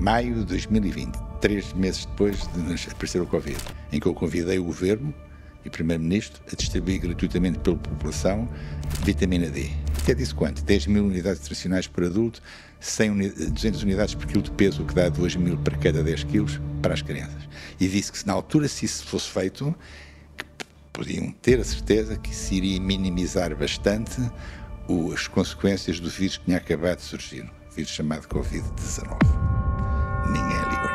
maio de 2020, três meses depois de aparecer o Covid, em que eu convidei o governo e o primeiro-ministro a distribuir gratuitamente pela população vitamina D. Até disse quanto? 10 mil unidades tradicionais por adulto, 100 uni 200 unidades por quilo de peso, o que dá 2 mil para cada 10 quilos, para as crianças. E disse que se na altura, se isso fosse feito, podiam ter a certeza que se iria minimizar bastante as consequências do vírus que tinha acabado de surgir, o vírus chamado Covid-19 nem é Ligónia.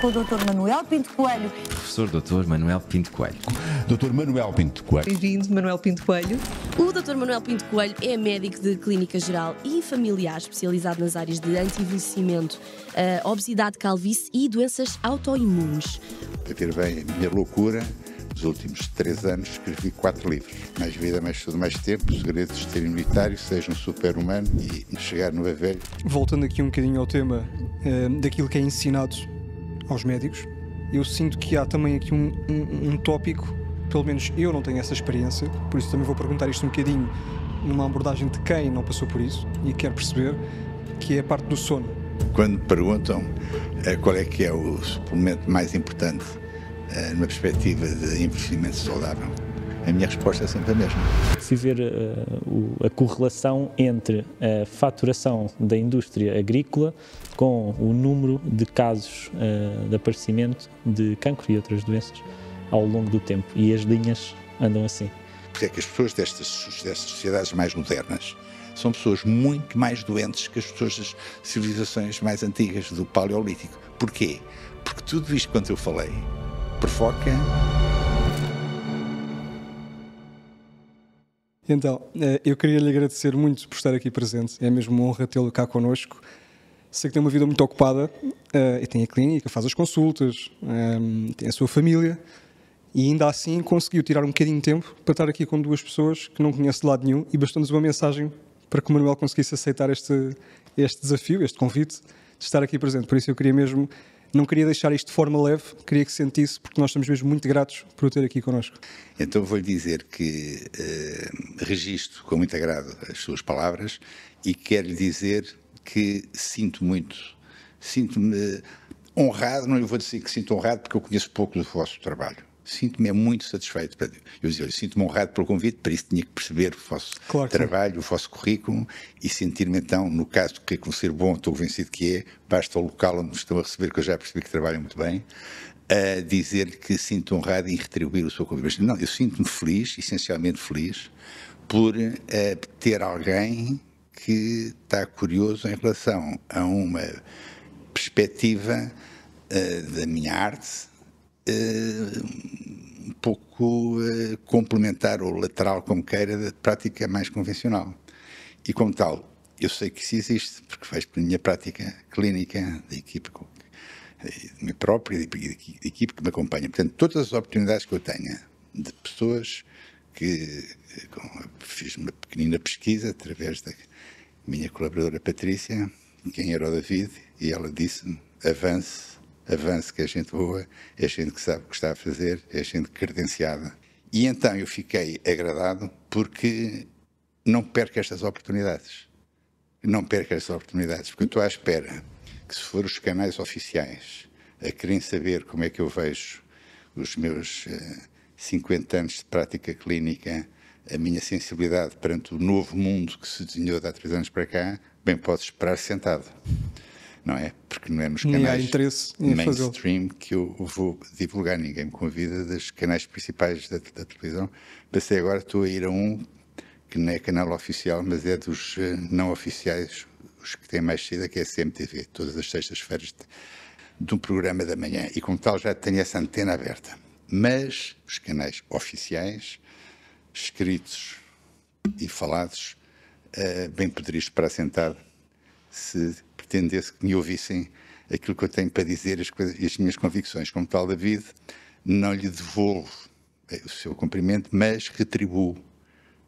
Com o Dr. Manuel Pinto Coelho. Professor Dr. Manuel Pinto Coelho. Dr. Manuel Pinto Coelho. Bem-vindo, Manuel Pinto Coelho. O Dr. Manuel Pinto Coelho é médico de clínica geral e familiar, especializado nas áreas de anti-envelhecimento, eh, obesidade calvície e doenças autoimunes. A ter bem a minha loucura, nos últimos três anos escrevi quatro livros. Mais vida, mais tudo, mais tempo, segredos de ser militar, seja um super-humano e chegar no velho. Voltando aqui um bocadinho ao tema eh, daquilo que é ensinado aos médicos, eu sinto que há também aqui um, um, um tópico, pelo menos eu não tenho essa experiência, por isso também vou perguntar isto um bocadinho numa abordagem de quem não passou por isso e quer perceber, que é a parte do sono. Quando perguntam eh, qual é que é o suplemento mais importante eh, numa perspectiva de investimento saudável? A minha resposta é sempre a mesma. Se ver uh, a correlação entre a faturação da indústria agrícola com o número de casos uh, de aparecimento de cancro e outras doenças ao longo do tempo. E as linhas andam assim. Porque é que as pessoas destas, destas sociedades mais modernas são pessoas muito mais doentes que as pessoas das civilizações mais antigas do Paleolítico. Porquê? Porque tudo isto quanto eu falei Perfoca. Então, eh, eu queria lhe agradecer muito por estar aqui presente. É mesmo uma honra tê-lo cá connosco. Sei que tem uma vida muito ocupada eh, e tem a clínica, faz as consultas, ehm, tem a sua família e ainda assim conseguiu tirar um bocadinho de tempo para estar aqui com duas pessoas que não conhece de lado nenhum e bastou-nos uma mensagem para que o Manuel conseguisse aceitar este, este desafio, este convite de estar aqui presente. Por isso eu queria mesmo não queria deixar isto de forma leve, queria que sentisse, porque nós estamos mesmo muito gratos por o ter aqui connosco. Então vou-lhe dizer que eh, registro com muito agrado as suas palavras e quero-lhe dizer que sinto muito, sinto-me honrado, não lhe vou dizer que sinto honrado, porque eu conheço pouco do vosso trabalho sinto-me muito satisfeito. Eu dizia, sinto-me honrado pelo convite, para isso tinha que perceber o vosso claro trabalho, sim. o vosso currículo e sentir-me então, no caso do currículo ser bom, estou convencido que é, basta o local onde estou a receber, que eu já percebi que trabalham muito bem, a dizer que sinto honrado em retribuir o seu convite. não, eu sinto-me feliz, essencialmente feliz, por eh, ter alguém que está curioso em relação a uma perspectiva eh, da minha arte, eh, um pouco eh, complementar ou lateral, como queira, da prática mais convencional. E como tal, eu sei que isso existe, porque faz pela minha prática clínica, da equipa eh, de minha própria e da equipe que me acompanha. Portanto, todas as oportunidades que eu tenha de pessoas que fiz uma pequenina pesquisa através da minha colaboradora Patrícia, quem era o David, e ela disse-me: avance Avance que é gente boa, é gente que sabe o que está a fazer, é gente credenciada. E então eu fiquei agradado porque não perco estas oportunidades. Não perco estas oportunidades, porque eu estou à espera que se for os canais oficiais a querem saber como é que eu vejo os meus uh, eh, 50 anos de prática clínica, a minha sensibilidade perante o novo mundo que se desenhou de há três anos para cá, bem posso esperar sentado não é? Porque não é nos canais mainstream que eu vou divulgar, ninguém me convida dos canais principais da, da televisão. Passei agora, estou a ir a um que não é canal oficial, mas é dos eh, não oficiais, os que têm mais saída, que é a CMTV, todas as sextas-feiras de, de um programa da manhã. E como tal já tenho essa antena aberta. Mas os canais oficiais, escritos e falados, uh, bem poderia esperar sentado se pretendesse que me ouvissem aquilo que eu tenho para dizer as coisas, as minhas convicções. Como tal, David, não lhe devolvo eh, o seu cumprimento, mas retribuo.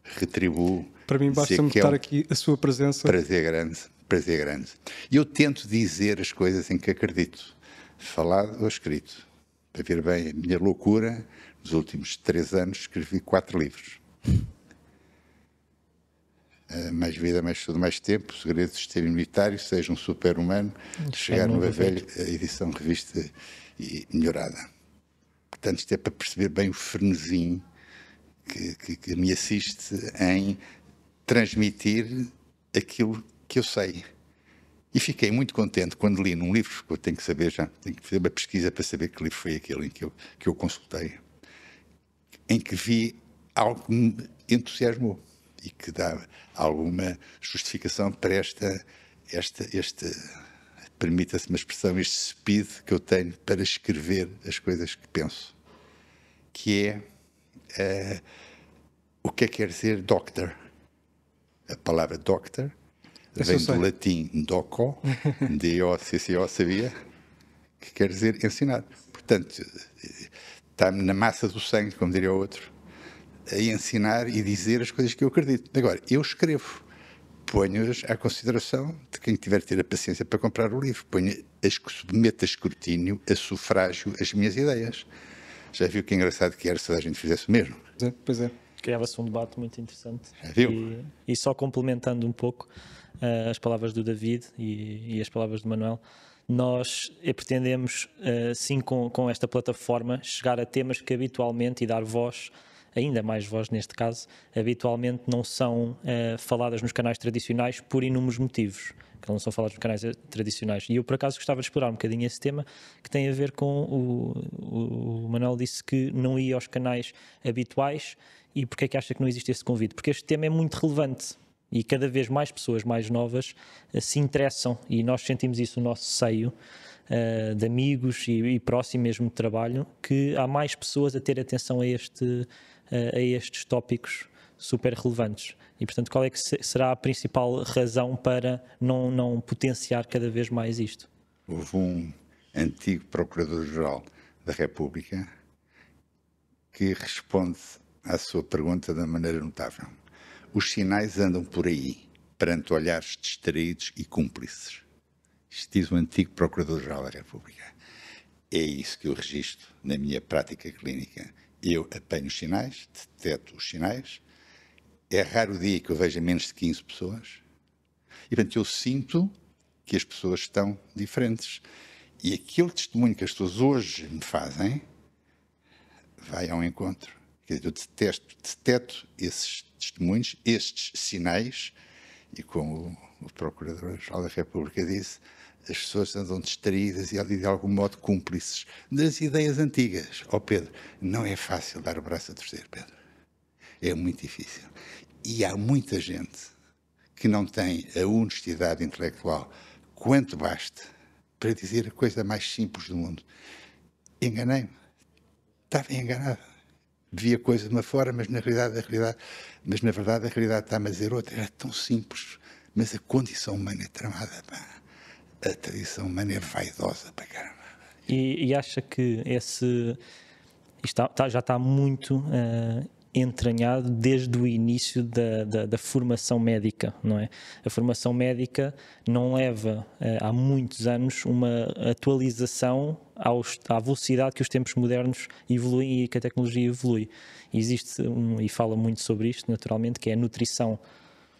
Retribuo. Para mim, basta-me é estar aqui a sua presença. Prazer grande, prazer grande. E eu tento dizer as coisas em que acredito, falado ou escrito. Para ver bem a minha loucura, nos últimos três anos escrevi quatro livros. Eh, mais vida, mais tudo, mais tempo, segredo do sistema militar, seja um super-humano, chegar numa velha edição revista e melhorada. Portanto, isto é para perceber bem o frenesim que, que, que me assiste em transmitir aquilo que eu sei. E fiquei muito contente quando li num livro, porque eu tenho que saber já, tenho que fazer uma pesquisa para saber que livro foi aquele em que eu, que eu consultei, em que vi algo que me entusiasmou e que dá alguma justificação para esta, esta, este permita-se uma expressão, este speed que eu tenho para escrever as coisas que penso, que é uh, o que é que quer dizer doctor. A palavra doctor eu vem do latim doco, D-O-C-C-O, sabia? Que quer dizer ensinar. Portanto, eh, está na massa do sangue, como diria o outro a ensinar e dizer as coisas que eu acredito. Agora, eu escrevo, ponho-as à consideração de quem tiver que ter a paciência para comprar o livro, ponho as que submeto a escrutínio, a sufrágio, as minhas ideias. Já viu que engraçado que era se a gente fizesse o mesmo? Pois é. Pois é. Criava-se um debate muito interessante. Já viu? E, e só complementando um pouco uh, as palavras do David e, e as palavras do Manuel, nós eh, pretendemos, eh, sim, com, esta plataforma, chegar a temas que habitualmente e dar voz ainda mais voz neste caso, habitualmente não são uh, faladas nos canais tradicionais por inúmeros motivos que não são faladas nos canais eh, tradicionais. E eu, por acaso, gostava de explorar um bocadinho esse tema, que tem a ver com o, o, o Manuel disse que não ia aos canais habituais e porquê é que acha que não existe esse convite? Porque este tema é muito relevante e cada vez mais pessoas mais novas eh, se interessam e nós sentimos isso no nosso seio. Uh, de amigos e, e próximo mesmo de trabalho, que há mais pessoas a ter atenção a este, a estes tópicos super relevantes. E, portanto, qual é que será a principal razão para não, não potenciar cada vez mais isto? Houve um antigo Procurador-Geral da República que responde à sua pergunta da maneira notável. Os sinais andam por aí, perante olhares distraídos e cúmplices. Isto diz o antigo Procurador-Geral da República. É isso que eu registro na minha prática clínica eu apanho os sinais, deteto os sinais. É raro o dia que eu veja menos de 15 pessoas. E, portanto, eu sinto que as pessoas estão diferentes. E aquele testemunho que as pessoas hoje me fazem vai ao encontro. Quer dizer, eu detesto, deteto esses testemunhos, estes sinais, e como o Procurador-Geral da República disse, as pessoas andam distraídas e ali de algum modo cúmplices das ideias antigas. Ó oh, Pedro, não é fácil dar o braço a torcer, Pedro. É muito difícil. E há muita gente que não tem a honestidade intelectual quanto basta para dizer a coisa mais simples do mundo. Enganei-me. Estava enganado. Via coisa de uma forma, mas na realidade a realidade, mas na verdade a realidade está a dizer outra. Era tão simples, mas a condição humana é tramada. Pá a tradição humana é vaidosa para caramba. E, e acha que esse. Está, tá, já está muito uh, entranhado desde o início da, da, da, formação médica, não é? A formação médica não leva eh, há muitos anos uma atualização aos, à velocidade que os tempos modernos evoluem e que a tecnologia evolui. Existe um, e fala muito sobre isto, naturalmente, que é a nutrição.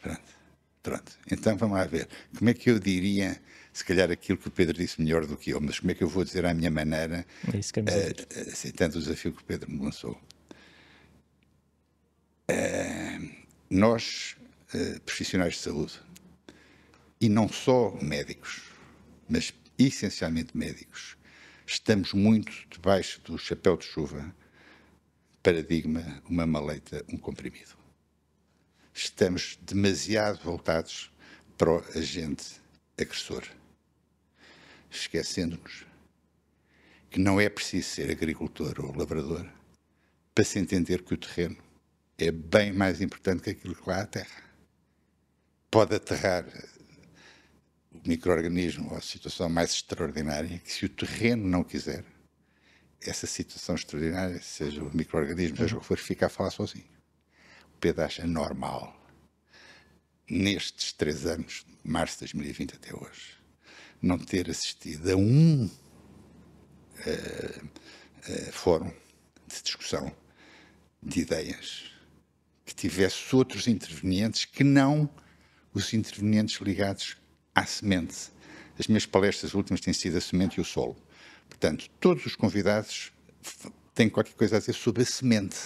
Pronto. Pronto, então vamos lá ver. Como é que eu diria, se calhar aquilo que o Pedro disse melhor do que eu, mas como é que eu vou dizer à minha maneira, é uh, eh, eh, aceitando assim, o desafio que o Pedro me lançou? Uh, nós, uh, profissionais de saúde, e não só médicos, mas essencialmente médicos, estamos muito debaixo do chapéu de chuva, paradigma, uma maleita, um comprimido estamos demasiado voltados para o agente agressor, esquecendo-nos que não é preciso ser agricultor ou lavrador para se entender que o terreno é bem mais importante que aquilo que lá aterra. Pode aterrar o microorganismo ou a situação mais extraordinária, que se o terreno não quiser, essa situação extraordinária, seja o microorganismo, seja o que for, fica a falar sozinho. Pedro acha normal nestes três anos, de março de 2020 até hoje, não ter assistido a um uh, uh, fórum de discussão de ideias que tivesse outros intervenientes que não os intervenientes ligados à semente. As minhas palestras últimas têm sido a semente e o solo. Portanto, todos os convidados têm qualquer coisa a dizer sobre a semente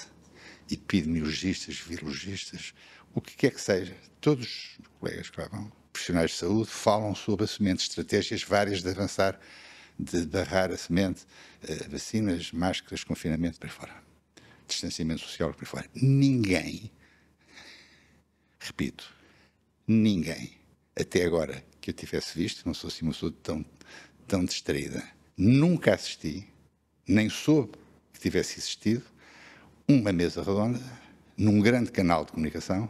epidemiologistas, virologistas, o que quer que seja, todos os colegas que lá vão, profissionais de saúde, falam sobre a semente, estratégias várias de avançar, de barrar a semente, eh, vacinas, máscaras, confinamento para fora, distanciamento social para fora. Ninguém, repito, ninguém, até agora que eu tivesse visto, não sou assim uma pessoa tão, tão distraída, nunca assisti, nem soube que tivesse existido, uma mesa redonda num grande canal de comunicação,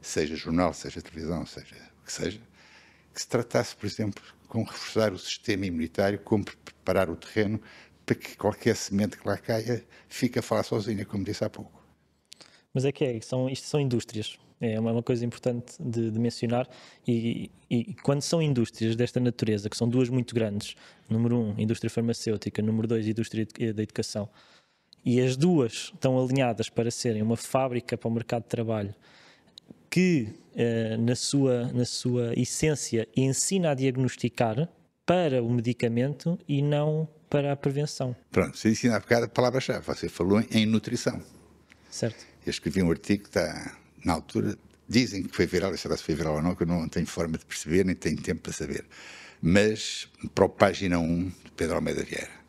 seja jornal, seja televisão, seja o que seja, que se tratasse, por exemplo, com reforçar o sistema imunitário, como preparar o terreno para que qualquer semente que lá caia fique a falar sozinha, como disse há pouco. Mas é que é, são, isto são indústrias. É uma coisa importante de, de mencionar. E, e, quando são indústrias desta natureza, que são duas muito grandes, número um, indústria farmacêutica, número dois, indústria da educação, e as duas estão alinhadas para serem uma fábrica para o mercado de trabalho que, eh, na, sua, na sua essência, ensina a diagnosticar para o medicamento e não para a prevenção. Pronto, você ensina a bocado a palavra-chave. Você falou em nutrição. Certo. Eu escrevi um artigo que está, na altura, dizem que foi viral, será se foi viral ou não, que eu não tenho forma de perceber, nem tenho tempo para saber. Mas para a página 1 de Pedro Almeida Vieira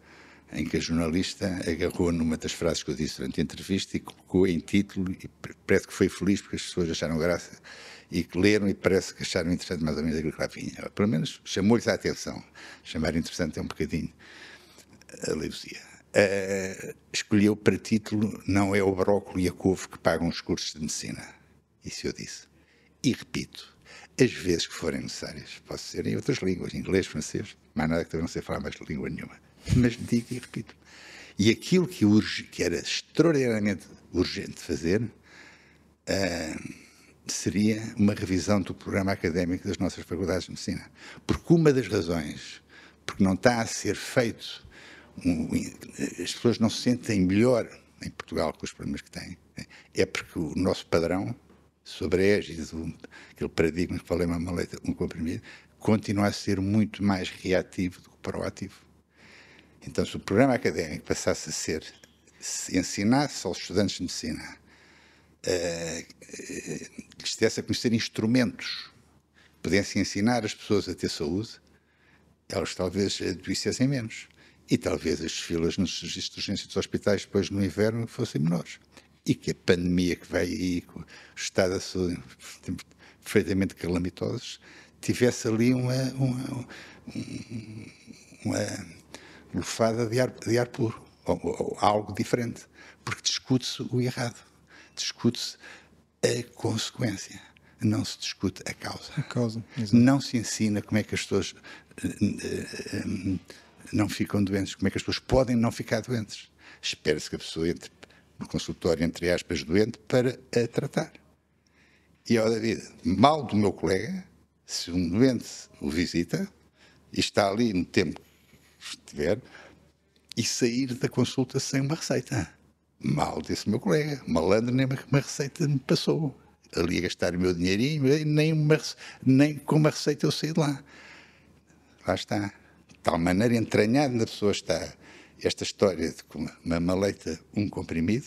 em que a jornalista agarrou numa das frases que eu disse durante a entrevista e colocou em título, e parece que foi feliz porque as pessoas acharam graça e que leram e parece que acharam interessante mais ou menos aquilo que lá vinha. Pelo menos chamou-lhes a atenção. Chamar interessante é um bocadinho a leusia. Uh, ah, escolheu para título Não é o brócolis e a couve que pagam os cursos de medicina. Isso eu disse. E repito, as vezes que forem necessárias, posso ser em outras línguas, inglês, francês, mas nada que não sei falar mais língua nenhuma mas digo e repito. E aquilo que, urge, que era extraordinariamente urgente fazer uh, seria uma revisão do programa académico das nossas faculdades de medicina. Porque uma das razões porque não está a ser feito, um, as pessoas não se sentem melhor em Portugal com os problemas que têm, é porque o nosso padrão, sobre a égide, do, aquele paradigma que falei uma maleta, um comprimido, continua a ser muito mais reativo do que proativo. Então, se o programa académico passasse a ser se ensinasse aos estudantes de medicina, uh, eh, lhes eh, desse a conhecer instrumentos que pudessem ensinar as pessoas a ter saúde, elas talvez adoecessem menos. E talvez as filas nos registros de urgência dos hospitais depois no inverno fossem menores. E que a pandemia que veio aí, com o estado da saúde perfeitamente calamitosos, tivesse ali uma, uma, uma, uma lufada de ar, de ar puro, ou, ou algo diferente, porque discute-se o errado, discute-se a consequência, não se discute a causa. A causa não se ensina como é que as pessoas eh, eh, eh, não ficam doentes, como é que as pessoas podem não ficar doentes. Espera-se que a pessoa entre no consultório, entre aspas, doente, para a tratar. E, ó David, mal do meu colega, se um doente o visita e está ali no tempo tiver, e sair da consulta sem uma receita. Mal disse meu colega, malandro, nem uma receita me passou. Ali a gastar o meu dinheirinho, nem, uma, nem com uma receita eu saí de lá. Lá está. De tal maneira entranhada na pessoa está esta história de com uma maleta, um comprimido,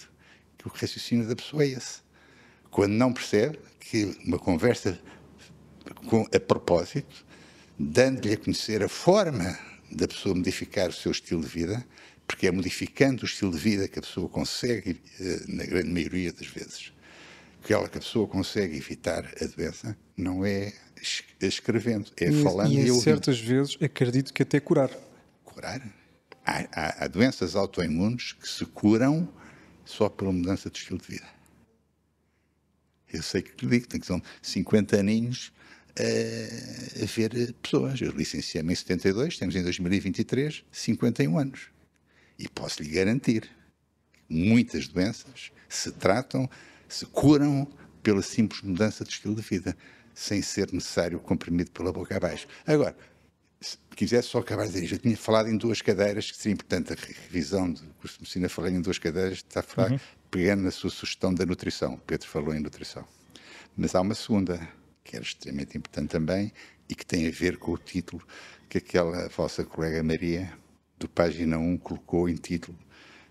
que o raciocínio da pessoa é esse. Quando não percebe que uma conversa com, a propósito, dando-lhe a conhecer a forma da pessoa modificar o seu estilo de vida, porque é modificando o estilo de vida que a pessoa consegue, eh, na grande maioria das vezes, que ela que a pessoa consegue evitar a doença, não é escrevendo, é e, é falando e, e é ouvindo. certas vezes acredito que até curar. Curar? Há, há, há doenças autoimunes que se curam só por mudança de estilo de vida. Eu sei que lhe digo, tem que são 50 aninhos a, eh, a ver pessoas. Eu licenciei-me em 72, estamos em 2023, 51 anos. E posso lhe garantir, muitas doenças se tratam, se curam pela simples mudança de estilo de vida, sem ser necessário comprimido pela boca abaixo. Agora, se quisesse só acabar de dizer, eu tinha falado em duas cadeiras, que seria importante a revisão do curso de medicina, falei em duas cadeiras, está fraco, uhum. pegando na sua sugestão da nutrição, o Pedro falou em nutrição. Mas há uma segunda, que era extremamente importante também e que tem a ver com o título que aquela vossa colega Maria, do página 1, colocou em título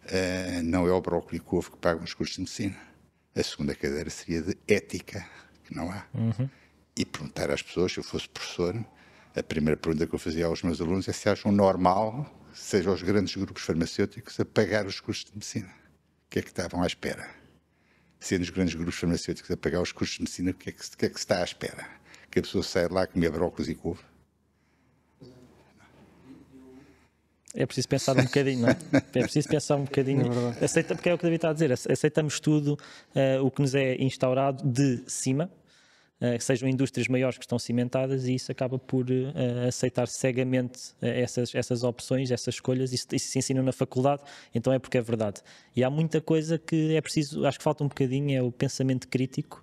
uh, Não é o brócolis e couve que pagam os custos de medicina. A segunda cadeira seria de ética, que não há. Uhum. E perguntar às pessoas, se eu fosse professor, a primeira pergunta que eu fazia aos meus alunos é se acham normal, seja os grandes grupos farmacêuticos, a pagar os custos de medicina. O que é que estavam à espera? sendo os nos grandes grupos farmacêuticos a pagar os custos de medicina, o que, é que, que, é que se está à espera? Que a pessoa saia lá a comer brócolis e couve? É preciso pensar um bocadinho, não é? É preciso pensar um bocadinho. É Aceita, porque é o que David está a dizer, aceitamos tudo uh, o que nos é instaurado de cima, eh, sejam indústrias maiores que estão cimentadas e isso acaba por uh, aceitar cegamente essas, essas opções, essas escolhas, isso, isso se ensina na faculdade, então é porque é verdade. E há muita coisa que é preciso, acho que falta um bocadinho, é o pensamento crítico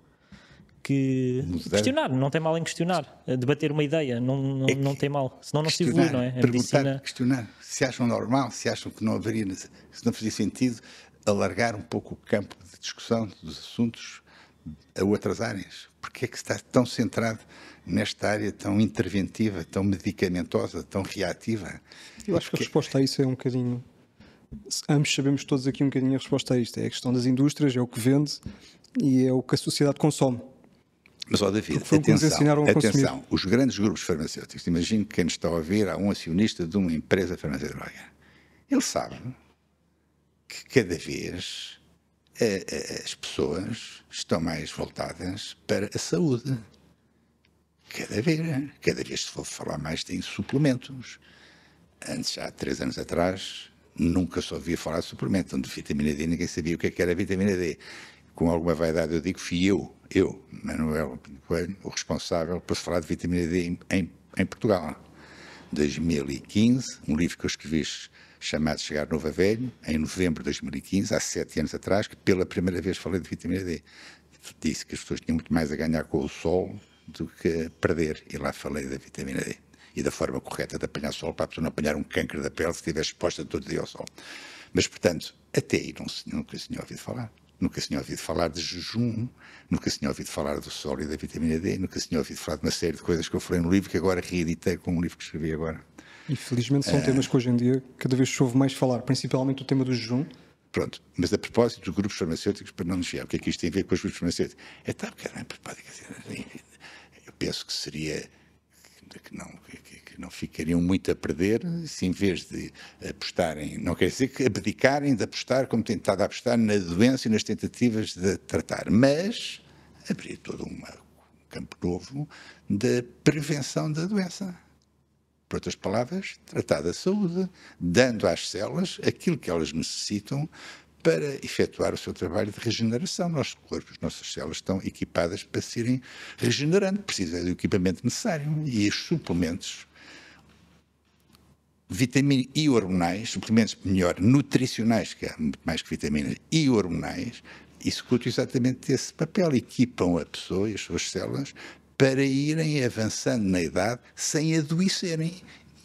que questionar, não tem mal em questionar, debater uma ideia, não, não, é não tem mal, senão não se evolui, não é? A medicina... questionar, se acham normal, se acham que não haveria, se não fazia sentido alargar um pouco o campo de discussão dos assuntos a outras áreas? Porque é que está tão centrado nesta área tão interventiva, tão medicamentosa, tão reativa? Eu acho que a resposta a isso é um bocadinho. Ambos sabemos todos aqui um bocadinho a resposta a isto. É a questão das indústrias, é o que vende e é o que a sociedade consome. Mas, ó David, atenção, atenção os grandes grupos farmacêuticos, imagino que quem está a ouvir há um acionista de uma empresa farmacêutica, ele sabe que cada vez é, é, é, as pessoas estão mais voltadas para a saúde. Cada vez, cada vez se for falar mais tem suplementos. Antes, há três anos atrás, nunca só ouvia falar de suplemento, de vitamina D, ninguém sabia o que, era vitamina D. Com alguma vaidade eu digo, fui eu, eu, Manuel Coelho, o responsável por se falar de vitamina D em, em Portugal. 2015, um livro que eu escrevi chamado Chegar Novo Velho, em novembro de 2015, há sete anos atrás, que pela primeira vez falei de vitamina D. Disse que as pessoas tinham muito mais a ganhar com o sol do que a perder, e lá falei da vitamina D. E da forma correta de apanhar sol, para a pessoa não apanhar um câncer da pele se estiver exposta todo dia ao sol. Mas, portanto, até aí não, nunca se tinha ouvido falar. Nunca se tinha ouvido falar de jejum, nunca se tinha ouvido falar do sol e da vitamina D, nunca se tinha ouvido falar de uma série de coisas que eu falei no livro, que agora reeditei com um livro que escrevi agora Infelizmente são é. temas que hoje em dia cada vez se ouve mais falar, principalmente o tema do jejum. Pronto, mas a propósito dos grupos farmacêuticos, para não desviar, o que é que isto tem a ver com os grupos farmacêuticos? É tá, caramba, assim, eu penso que seria que não, que, que, não ficariam muito a perder se em vez de apostarem, não quer dizer que abdicarem de apostar como têm estado a apostar na doença e nas tentativas de tratar, mas abrir todo um campo novo da prevenção da doença por outras palavras, tratar da saúde, dando às células aquilo que elas necessitam para efetuar o seu trabalho de regeneração. Nosso corpo, as nossas células estão equipadas para se regenerando, precisa do equipamento necessário e os suplementos vitaminas e hormonais, suplementos, melhor, nutricionais, que há muito mais que vitaminas e hormonais, executam exatamente esse papel, equipam a pessoa e as suas células para irem avançando na idade sem adoecerem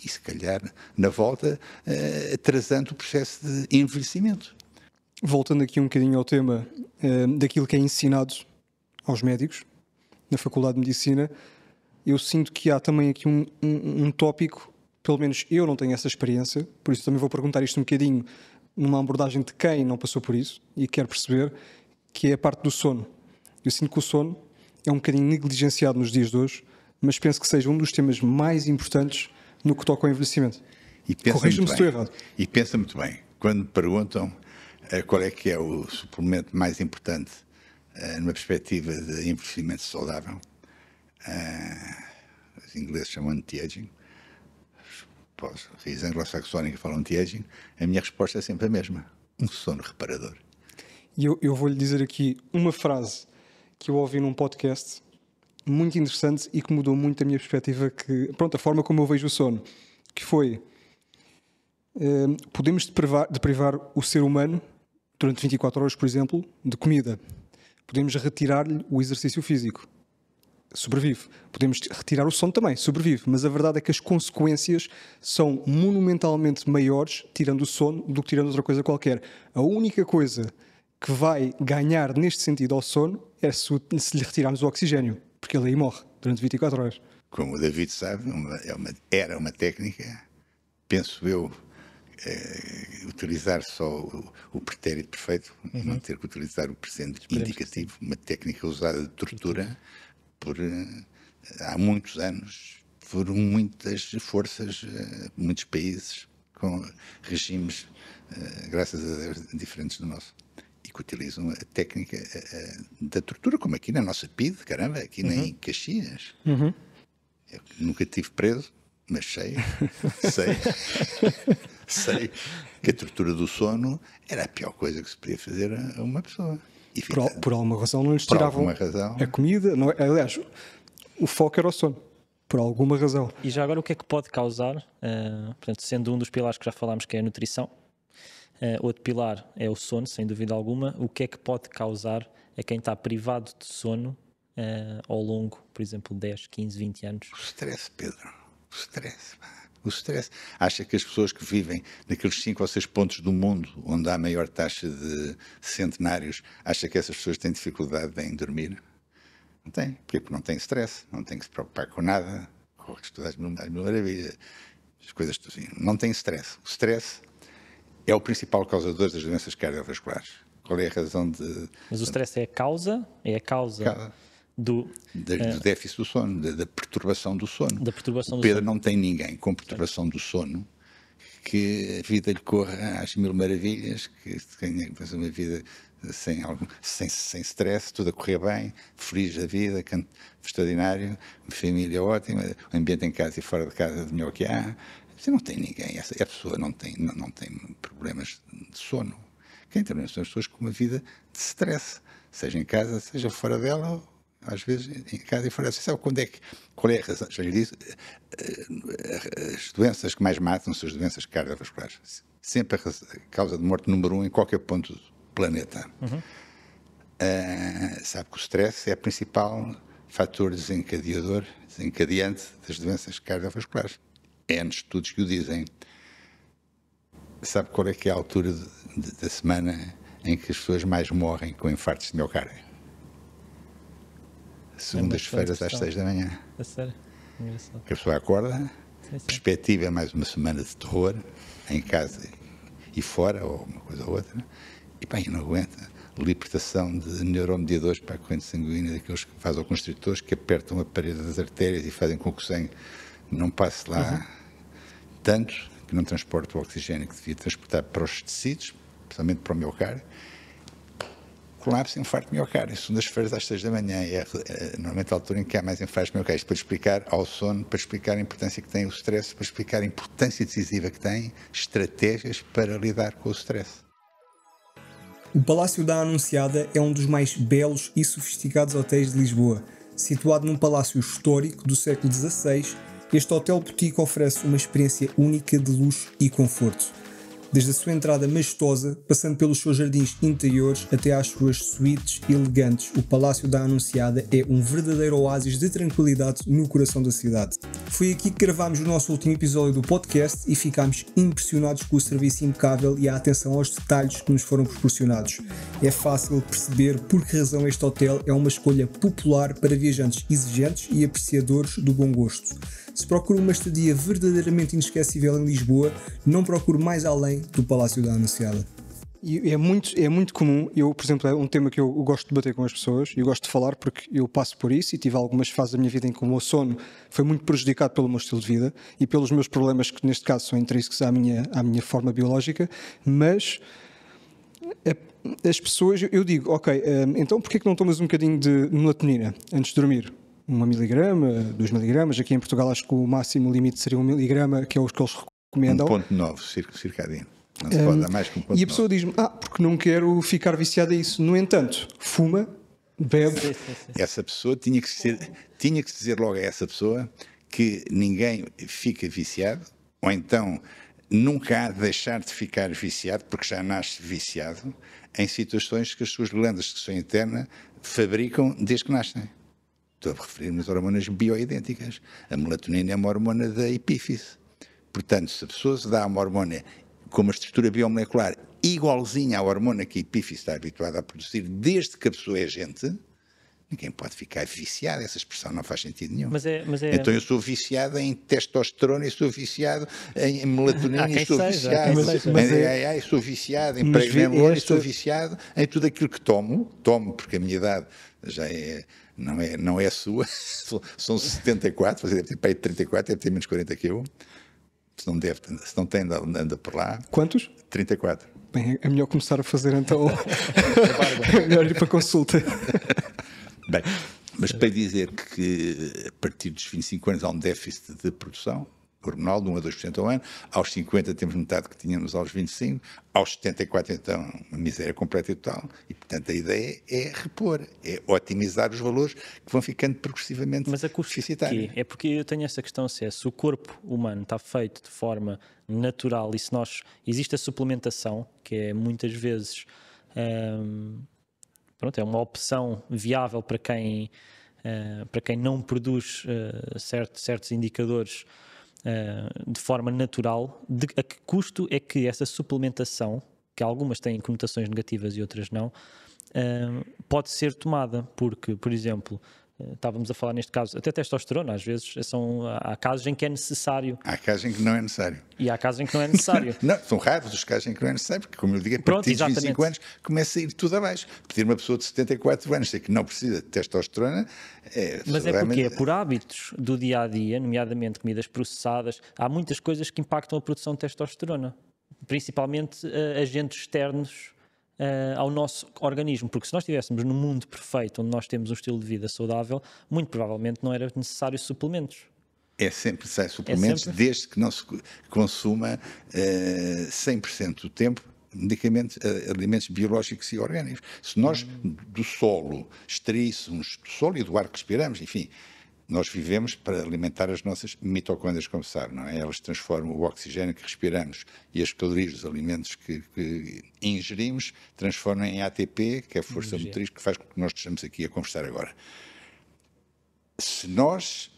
e, se calhar, na volta, uh, atrasando o processo de envelhecimento. Voltando aqui um bocadinho ao tema uh, daquilo que é ensinado aos médicos na Faculdade de Medicina, eu sinto que há também aqui um, um, um tópico, pelo menos eu não tenho essa experiência, por isso também vou perguntar isto um bocadinho numa abordagem de quem não passou por isso e quer perceber, que é a parte do sono. Eu sinto que o sono é um bocadinho negligenciado nos dias de hoje, mas penso que seja um dos temas mais importantes no que toca ao envelhecimento. corrijo me se estou errado. E pensa muito bem. Quando perguntam eh, qual é que é o suplemento mais importante eh, numa perspectiva de envelhecimento saudável, eh, os ingleses chamam anti-aging, os países anglo-saxónicos falam anti aging a minha resposta é sempre a mesma: um sono reparador. E eu, eu vou-lhe dizer aqui uma frase que eu ouvi num podcast muito interessante e que mudou muito a minha perspectiva, que, pronto, a forma como eu vejo o sono, que foi eh, podemos deprivar, deprivar o ser humano durante 24 horas, por exemplo, de comida. Podemos retirar-lhe o exercício físico. Sobrevive. Podemos retirar o sono também, sobrevive. Mas a verdade é que as consequências são monumentalmente maiores tirando o sono do que tirando outra coisa qualquer. A única coisa que vai ganhar neste sentido ao sono é se, se lhe retirarmos o oxigênio, porque ele aí morre durante 24 horas. Como o David sabe, uma, é uma, era uma técnica, penso eu, é, utilizar só o, o pretérito perfeito, uhum. não ter que utilizar o presente Esperemos. indicativo, uma técnica usada de tortura por, eh, há muitos anos por muitas forças, eh, muitos países com regimes, graças a Deus, diferentes do nosso e que utilizam a técnica eh, eh, da tortura, como aqui na nossa PIDE, caramba, aqui uhum. em Caxias. Uhum. Eu nunca tive preso, mas sei, sei, sei que a tortura do sono era a pior coisa que se podia fazer a uma pessoa. E, por, por alguma razão não lhes tiravam razão, a comida, não, é? aliás, o foco era o sono por alguma razão. E já agora, o que é que pode causar, uh, portanto, sendo um dos pilares que já falámos, que é a nutrição, Uh, outro pilar é o sono, sem dúvida alguma. O que é que pode causar a quem está privado de sono uh, ao longo, por exemplo, 10, 15, 20 anos? O stress, Pedro. O stress. O stress. Acha que as pessoas que vivem naqueles 5 ou 6 pontos do mundo onde há maior taxa de centenários, acha que essas pessoas têm dificuldade em dormir? Não tem, porque não tem stress, não tem que se preocupar com nada, corre estudar as mil maravilhas, as coisas assim. Não tem stress. O stress é o principal causador das doenças cardiovasculares. Qual é a razão de. Mas o stress é a causa? É a causa. Do, da, é... do, déficit do sono, da, da, perturbação do sono. Da perturbação o Pedro do sono. não tem ninguém com perturbação do sono que a vida lhe corra às mil maravilhas, que tenha uma vida sem, algum, sem, sem stress, tudo a correr bem, feliz da vida, canto extraordinário, família ótima, o ambiente em casa e fora de casa de melhor que há, você não tem ninguém, essa, a pessoa não tem, não, não tem problemas de sono. Quem tem problemas são as pessoas com uma vida de stress, seja em casa, seja fora dela, às vezes em casa e fora. Você sabe quando é que, qual é a razão? Já lhe disse, eh, eh, as doenças que mais matam são as doenças cardiovasculares. Sempre a causa de morte número um em qualquer ponto do planeta. Uhum. Uh, sabe que o stress é a principal fator desencadeador, desencadeante das doenças cardiovasculares. É N estudos que o dizem. Sabe qual é que é a altura de, de, da semana em que as pessoas mais morrem com infartos de miocárdio? É Segundas-feiras é às seis da manhã. A sério? A pessoa acorda, sim, sim. perspectiva é mais uma semana de terror, em casa e fora, ou uma coisa ou outra, e bem, não aguenta. Libertação de neuromediadores para a corrente sanguínea, daqueles que fazem constritores que apertam a parede das artérias e fazem com que o sangue não passe lá. Uhum tanto que não transporta o oxigênio que devia transportar para os tecidos, principalmente para o miocárdio, colapso e infarto miocárdio. Segundas-feiras às seis da manhã é, é normalmente a altura em que há mais miocárdio. Isto para explicar ao sono, para explicar a importância que tem o stress, para explicar a importância decisiva que tem estratégias para lidar com o stress. O Palácio da Anunciada é um dos mais belos e sofisticados hotéis de Lisboa, situado num palácio histórico do século XVI este hotel boutique oferece uma experiência única de luxo e conforto, desde a sua entrada majestosa, passando pelos seus jardins interiores até às suas suítes elegantes, o Palácio da Anunciada é um verdadeiro oásis de tranquilidade no coração da cidade. Foi aqui que gravámos o nosso último episódio do podcast e ficámos impressionados com o serviço impecável e a atenção aos detalhes que nos foram proporcionados. É fácil perceber por que razão este hotel é uma escolha popular para viajantes exigentes e apreciadores do bom gosto. Se procura uma estadia verdadeiramente inesquecível em Lisboa, não procure mais além do Palácio da Anunciada. E é muito, é muito comum, eu, por exemplo, é um tema que eu gosto de debater com as pessoas e gosto de falar porque eu passo por isso e tive algumas fases da minha vida em que o meu sono foi muito prejudicado pelo meu estilo de vida e pelos meus problemas que, neste caso, são intrínsecos à minha, à minha forma biológica, mas as pessoas, eu digo, ok, hum, então porquê é que não tomas um bocadinho de melatonina antes de dormir? 1 miligrama, 2 miligramas. Aqui em Portugal acho que o máximo limite seria 1 miligrama, que é o que eles recomendam. 1.9 circadinho. Não se hum, pode dar mais que E a pessoa diz-me, ah, porque não quero ficar viciada a isso. No entanto, fuma, bebe. Essa pessoa tinha que, ser, tinha que dizer logo a essa pessoa que ninguém fica viciado, ou então nunca há de deixar de ficar viciado, porque já nasce viciado, em situações que as suas glândulas de secreção interna fabricam desde que nascem. Estou a referir-me às hormonas bioidênticas. A melatonina é uma hormona da epífise. Portanto, se a pessoa se dá uma hormona com uma estrutura biomolecular igualzinha à hormona que a epífise está habituada a produzir desde que a pessoa é gente, ninguém pode ficar viciado. Essa expressão não faz sentido nenhum. Mas é, mas é... Então eu sou viciado em testosterona, eu sou viciado em melatonina, eu sou seja, viciado mas, em é, é-, é, é... sou viciado em pregnenolona, este... sou viciado em tudo aquilo que tomo. Tomo porque a minha idade já é não é, não é a sua, são 74, você deve ter pai de 34, deve ter menos 40 que eu. Se não, deve, se não tem, anda por lá. Quantos? 34. Bem, é melhor começar a fazer então. é melhor ir para consulta. Bem, mas para dizer que a partir dos 25 anos há um déficit de produção, hormonal de 1 a 2% ao ano, aos 50 temos metade que tínhamos aos 25, aos 74 então uma miséria completa e total, e portanto a ideia é repor, é otimizar os valores que vão ficando progressivamente Mas a custo de É porque eu tenho essa questão se é se o corpo humano está feito de forma natural e se nós existe a suplementação, que é muitas vezes hum, pronto, é uma opção viável para quem, uh, para quem não produz uh, certo, certos indicadores eh, de forma natural, de, a que custo é que essa suplementação, que algumas têm conotações negativas e outras não, uh, pode ser tomada? Porque, por exemplo, eh, estávamos a falar neste caso, até testosterona, às vezes eh, são, há casos em que é necessário. Há casos em que não é necessário. E há casos em que não é necessário. não, são raros os casos em que não é necessário, porque, como eu digo, a partir de 25 anos começa a ir tudo abaixo. Pedir uma pessoa de 74 anos que não precisa de testosterona é. Mas é porque é por hábitos do dia a dia, nomeadamente comidas processadas, há muitas coisas que impactam a produção de testosterona, principalmente uh, agentes externos uh, ao nosso organismo, porque se nós estivéssemos num mundo perfeito onde nós temos um estilo de vida saudável, muito provavelmente não era necessário suplementos. É sempre necessário é suplementos, é sempre... desde que não se consuma uh, eh, 100% do tempo medicamentos, eh, alimentos biológicos e orgânicos. Se nós hum. do solo extraíssemos, do solo e do ar que respiramos, enfim, nós vivemos para alimentar as nossas mitocôndrias, como sabe, não é? Elas transformam o oxigênio que respiramos e as calorias dos alimentos que, que ingerimos, transformam em ATP, que é a força Energia. motriz que faz com que nós estejamos aqui a conversar agora. Se nós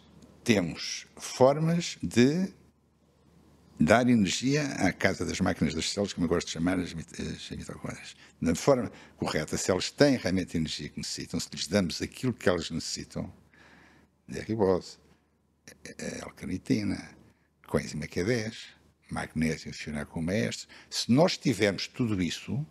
temos formas de dar energia à casa das máquinas das células, como eu gosto de chamar as, mitocôndrias. na forma correta, se elas têm realmente a energia que necessitam, se lhes damos aquilo que elas necessitam, de ribose, eh, eh, L-carnitina, coenzima Q10, magnésio adicionar com maestro. Se nós tivermos tudo isso,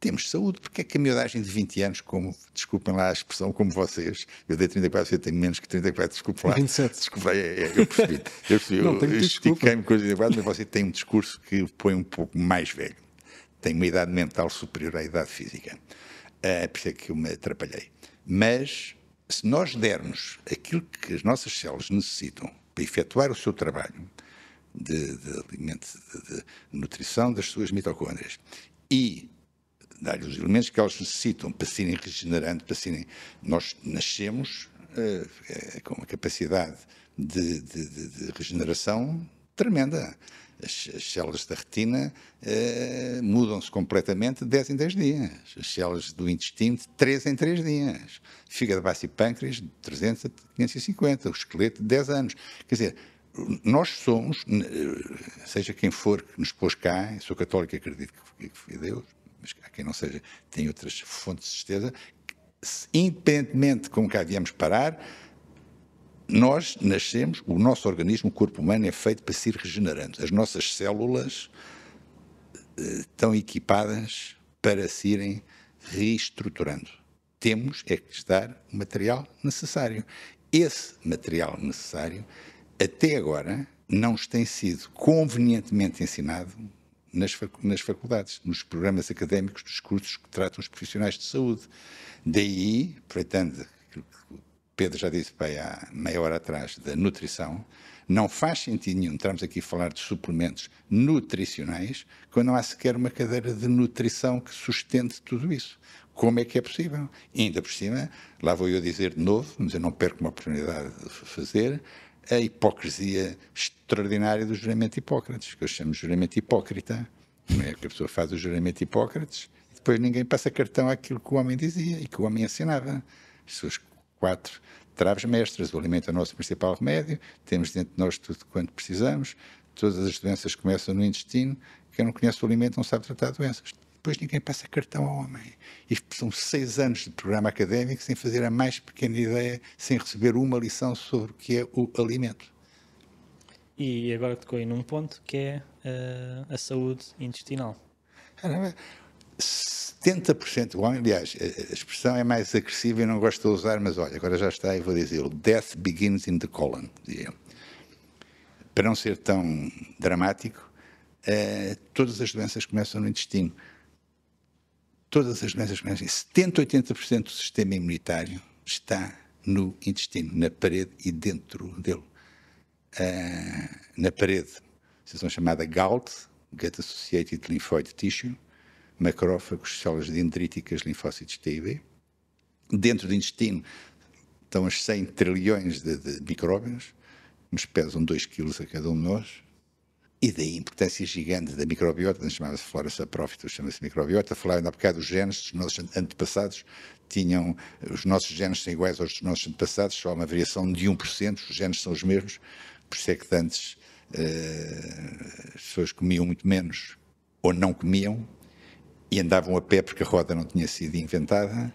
temos saúde. Porque é que a miudagem de 20 anos, como, desculpem lá a expressão, como vocês, eu dei 34, eu tenho menos que 34, desculpem lá. 27. Desculpem, é, é, eu percebi. Eu, percebi, Não, eu, eu estiquei-me com os 34, mas você tem um discurso que põe um pouco mais velho. Tem uma idade mental superior à idade física. Uh, por isso é que eu me atrapalhei. Mas se nós dermos aquilo que as nossas células necessitam para efetuar o seu trabalho de, de, de, de nutrição das suas mitocôndrias e dar-lhe os elementos que elas necessitam para serem regenerando, para serem. Nós nascemos uh, com uma capacidade de, regeneração tremenda. As, as células da retina uh, mudam-se completamente de 10 em 10 dias. As células do intestino, de 3 em 3 dias. Fígado, baço e pâncreas, de 300 a 550. O esqueleto, de 10 anos. Quer dizer, nós somos, eh, seja quem for que nos pôs cá, sou católico e acredito que foi Deus, mas há quem não seja, tem outras fontes de certeza, independentemente de como cá viemos parar, nós nascemos, o nosso organismo, o corpo humano, é feito para se ir regenerando. As nossas células eh, estão equipadas para se irem reestruturando. Temos é que estar o material necessário. Esse material necessário, até agora, não tem sido convenientemente ensinado nas, faculdades, nos programas académicos dos cursos que tratam os profissionais de saúde. Daí, portanto, Pedro já disse bem há meia hora atrás, da nutrição, não faz sentido nenhum estarmos aqui a falar de suplementos nutricionais quando não há sequer uma cadeira de nutrição que sustente tudo isso. Como é que é possível? E ainda por cima, lá vou eu dizer de novo, mas eu não perco uma oportunidade de fazer, a hipocrisia extraordinária do juramento de Hipócrates, que eu chamo de juramento hipócrita. Não é que a pessoa faz o juramento de Hipócrates e depois ninguém passa cartão àquilo que o homem dizia e que o homem ensinava. As pessoas quatro traves mestras. O alimento é o nosso principal remédio, temos dentro de nós tudo quanto precisamos, todas as doenças começam no intestino. Quem não conhece o alimento não sabe tratar doenças. Depois ninguém passa cartão ao homem. E são seis anos de programa académico sem fazer a mais pequena ideia, sem receber uma lição sobre o que é o alimento. E agora tocou aí num ponto que é uh, a saúde intestinal. 70%, bom, aliás, a expressão é mais agressiva e não gosto de usar, mas olha, agora já está e vou dizê-lo. Death begins in the colon, dizia ele. Para não ser tão dramático, eh, todas as doenças começam no intestino. Todas as doenças começam. 70, 80% do sistema imunitário está no intestino, na parede e dentro dele. Uh, na parede, a situação chamada GALT, Gut Associated Lymphoid Tissue, macrófagos, células dendríticas, linfócitos T e B. Dentro do intestino estão as 100 trilhões de, de micróbios, nos pesam 2 quilos a cada um de nós. E daí a importância gigante da microbiota, chamava se flora saprófita, chama-se microbiota. Falaram há bocado os genes dos nossos antepassados, tinham, os nossos genes são iguais aos dos nossos antepassados, só há uma variação de 1%, os genes são os mesmos, por isso é que antes uh, as pessoas comiam muito menos, ou não comiam, e andavam a pé porque a roda não tinha sido inventada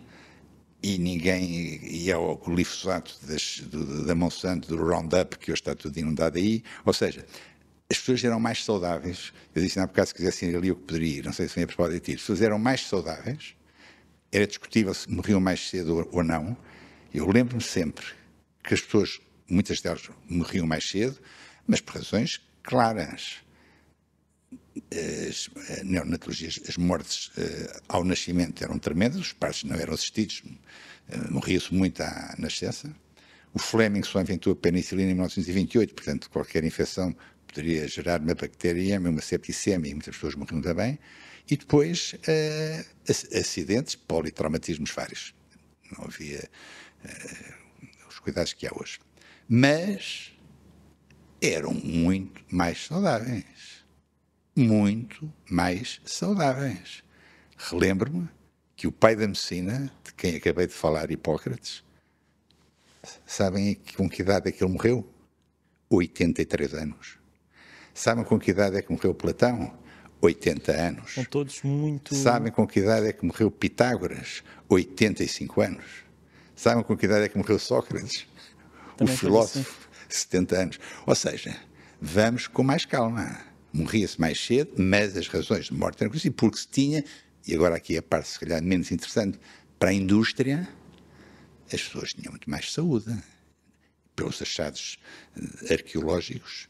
e ninguém ia ao é glifosato das, do, da Monsanto, do Roundup, que hoje está tudo inundado aí. Ou seja, as pessoas eram mais saudáveis. Eu disse na época se quisessem ir ali eu poderia ir, não sei se vem a propósito As pessoas eram mais saudáveis, era discutível se morriam mais cedo ou não. Eu lembro-me sempre que as pessoas, muitas delas, morriam mais cedo, mas por razões claras as eh, neonatologias, as mortes eh, ao nascimento eram tremendas, os partos não eram assistidos, eh, morria-se muito à nascença. O Fleming só inventou a penicilina em 1928, portanto, qualquer infecção poderia gerar uma bacteriemia, uma septicemia, e muitas pessoas morriam também. E depois, uh, acidentes, politraumatismos vários. Não havia uh, os cuidados que há hoje. Mas eram muito mais saudáveis muito mais saudáveis. Relembro-me que o pai da medicina, de quem acabei de falar, Hipócrates, sabem com que idade é que ele morreu? 83 anos. Sabem com que idade é que morreu Platão? 80 anos. São todos muito. Sabem com que idade é que morreu Pitágoras? 85 anos. Sabem com que idade é que morreu Sócrates? Também o filósofo, assim. 70 anos. Ou seja, vamos com mais calma morria-se mais cedo, mas as razões de morte eram conhecidas porque se tinha, e agora aqui é a parte se calhar menos interessante, para a indústria, as pessoas tinham muito mais saúde. Pelos achados eh, arqueológicos,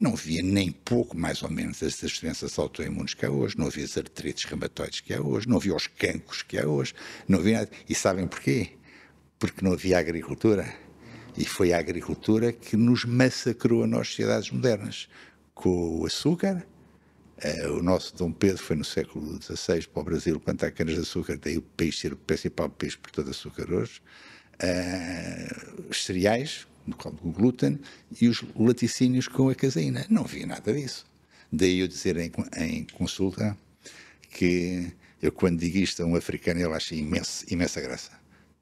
não havia nem pouco, mais ou menos, as doenças autoimunes que há hoje, não havia as artrites reumatoides que há hoje, não havia os cancros que há hoje, não havia nada. E sabem porquê? Porque não havia agricultura. E foi a agricultura que nos massacrou a nós, sociedades modernas com o açúcar. Eh, o nosso Dom Pedro foi no século XVI para o Brasil plantar canas de açúcar, daí o país ser o principal país exportador de açúcar hoje. Eh, os cereais, no qual o glúten, e os laticínios com a caseína. Não vi nada disso. Daí eu dizer em, em consulta que eu, quando digo isto a um africano, ele acha imenso, imensa graça.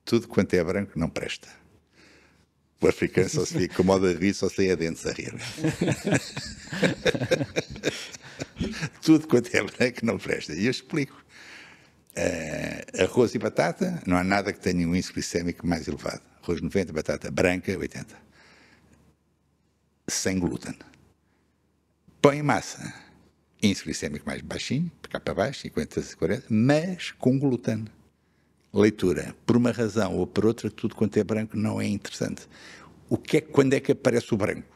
Tudo quanto é branco não presta. O africano só se com moda a rir, só se é dentes a rir. Tudo quanto é branco não presta. E eu explico. Uh, arroz e batata, não há nada que tenha um índice glicémico mais elevado. Arroz 90, batata branca 80. Sem glúten. Pão em massa, índice glicémico mais baixinho, cá para baixo, 50, 40, mas com glúten leitura, por uma razão ou por outra, tudo quanto é branco não é interessante. O que é, quando é que aparece o branco?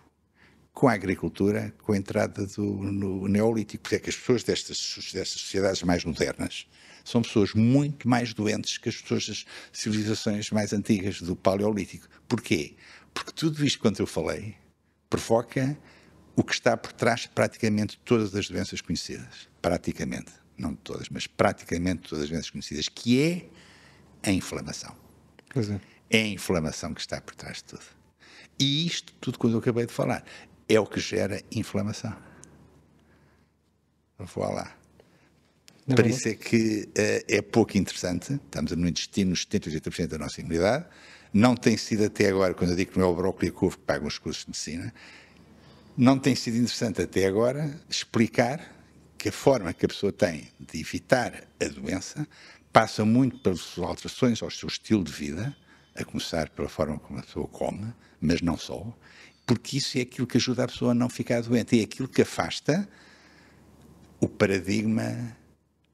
Com a agricultura, com a entrada do Neolítico. Porque é que as pessoas destas, destas sociedades mais modernas são pessoas muito mais doentes que as pessoas das civilizações mais antigas do Paleolítico. Porquê? Porque tudo isto quanto eu falei provoca o que está por trás de praticamente todas as doenças conhecidas. Praticamente. Não todas, mas praticamente todas as doenças conhecidas. Que é é a inflamação. Pois é. é a inflamação que está por trás de tudo. E isto, tudo quando eu acabei de falar, é o que gera inflamação. Vou lá. Não é Por isso é que uh, é pouco interessante. Estamos no intestino, nos 70%, 80% da nossa imunidade. Não tem sido até agora, quando eu digo que não é o brócolis e a couve que pagam os cursos de medicina, não tem sido interessante até agora explicar que a forma que a pessoa tem de evitar a doença passa muito pelas alterações ao seu estilo de vida, a começar pela forma como a pessoa come, mas não só, porque isso é aquilo que ajuda a pessoa a não ficar doente, é aquilo que afasta o paradigma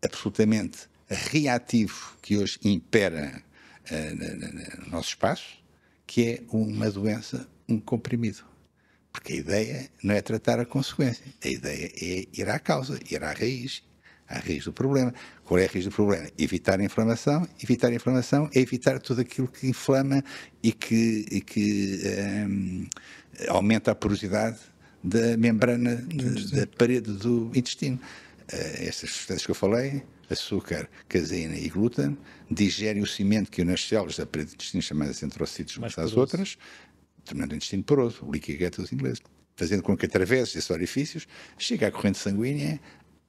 absolutamente reativo que hoje impera uh, no nosso espaço, que é uma doença, um comprimido. Porque a ideia não é tratar a consequência, a ideia é ir à causa, ir à raiz, à raiz do problema. Qual é a raiz do problema? Evitar a inflamação. Evitar a inflamação é evitar tudo aquilo que inflama e que, e que um, ehm, aumenta a porosidade da membrana da parede do intestino. Uh, estas substâncias que eu falei, açúcar, caseína e glúten, digerem o cimento que nas células da parede do intestino, chamadas entrocitos umas às outras, tornando o intestino poroso, o líquido gueto dos ingleses, fazendo com que, através desses orifícios, chegue à corrente sanguínea,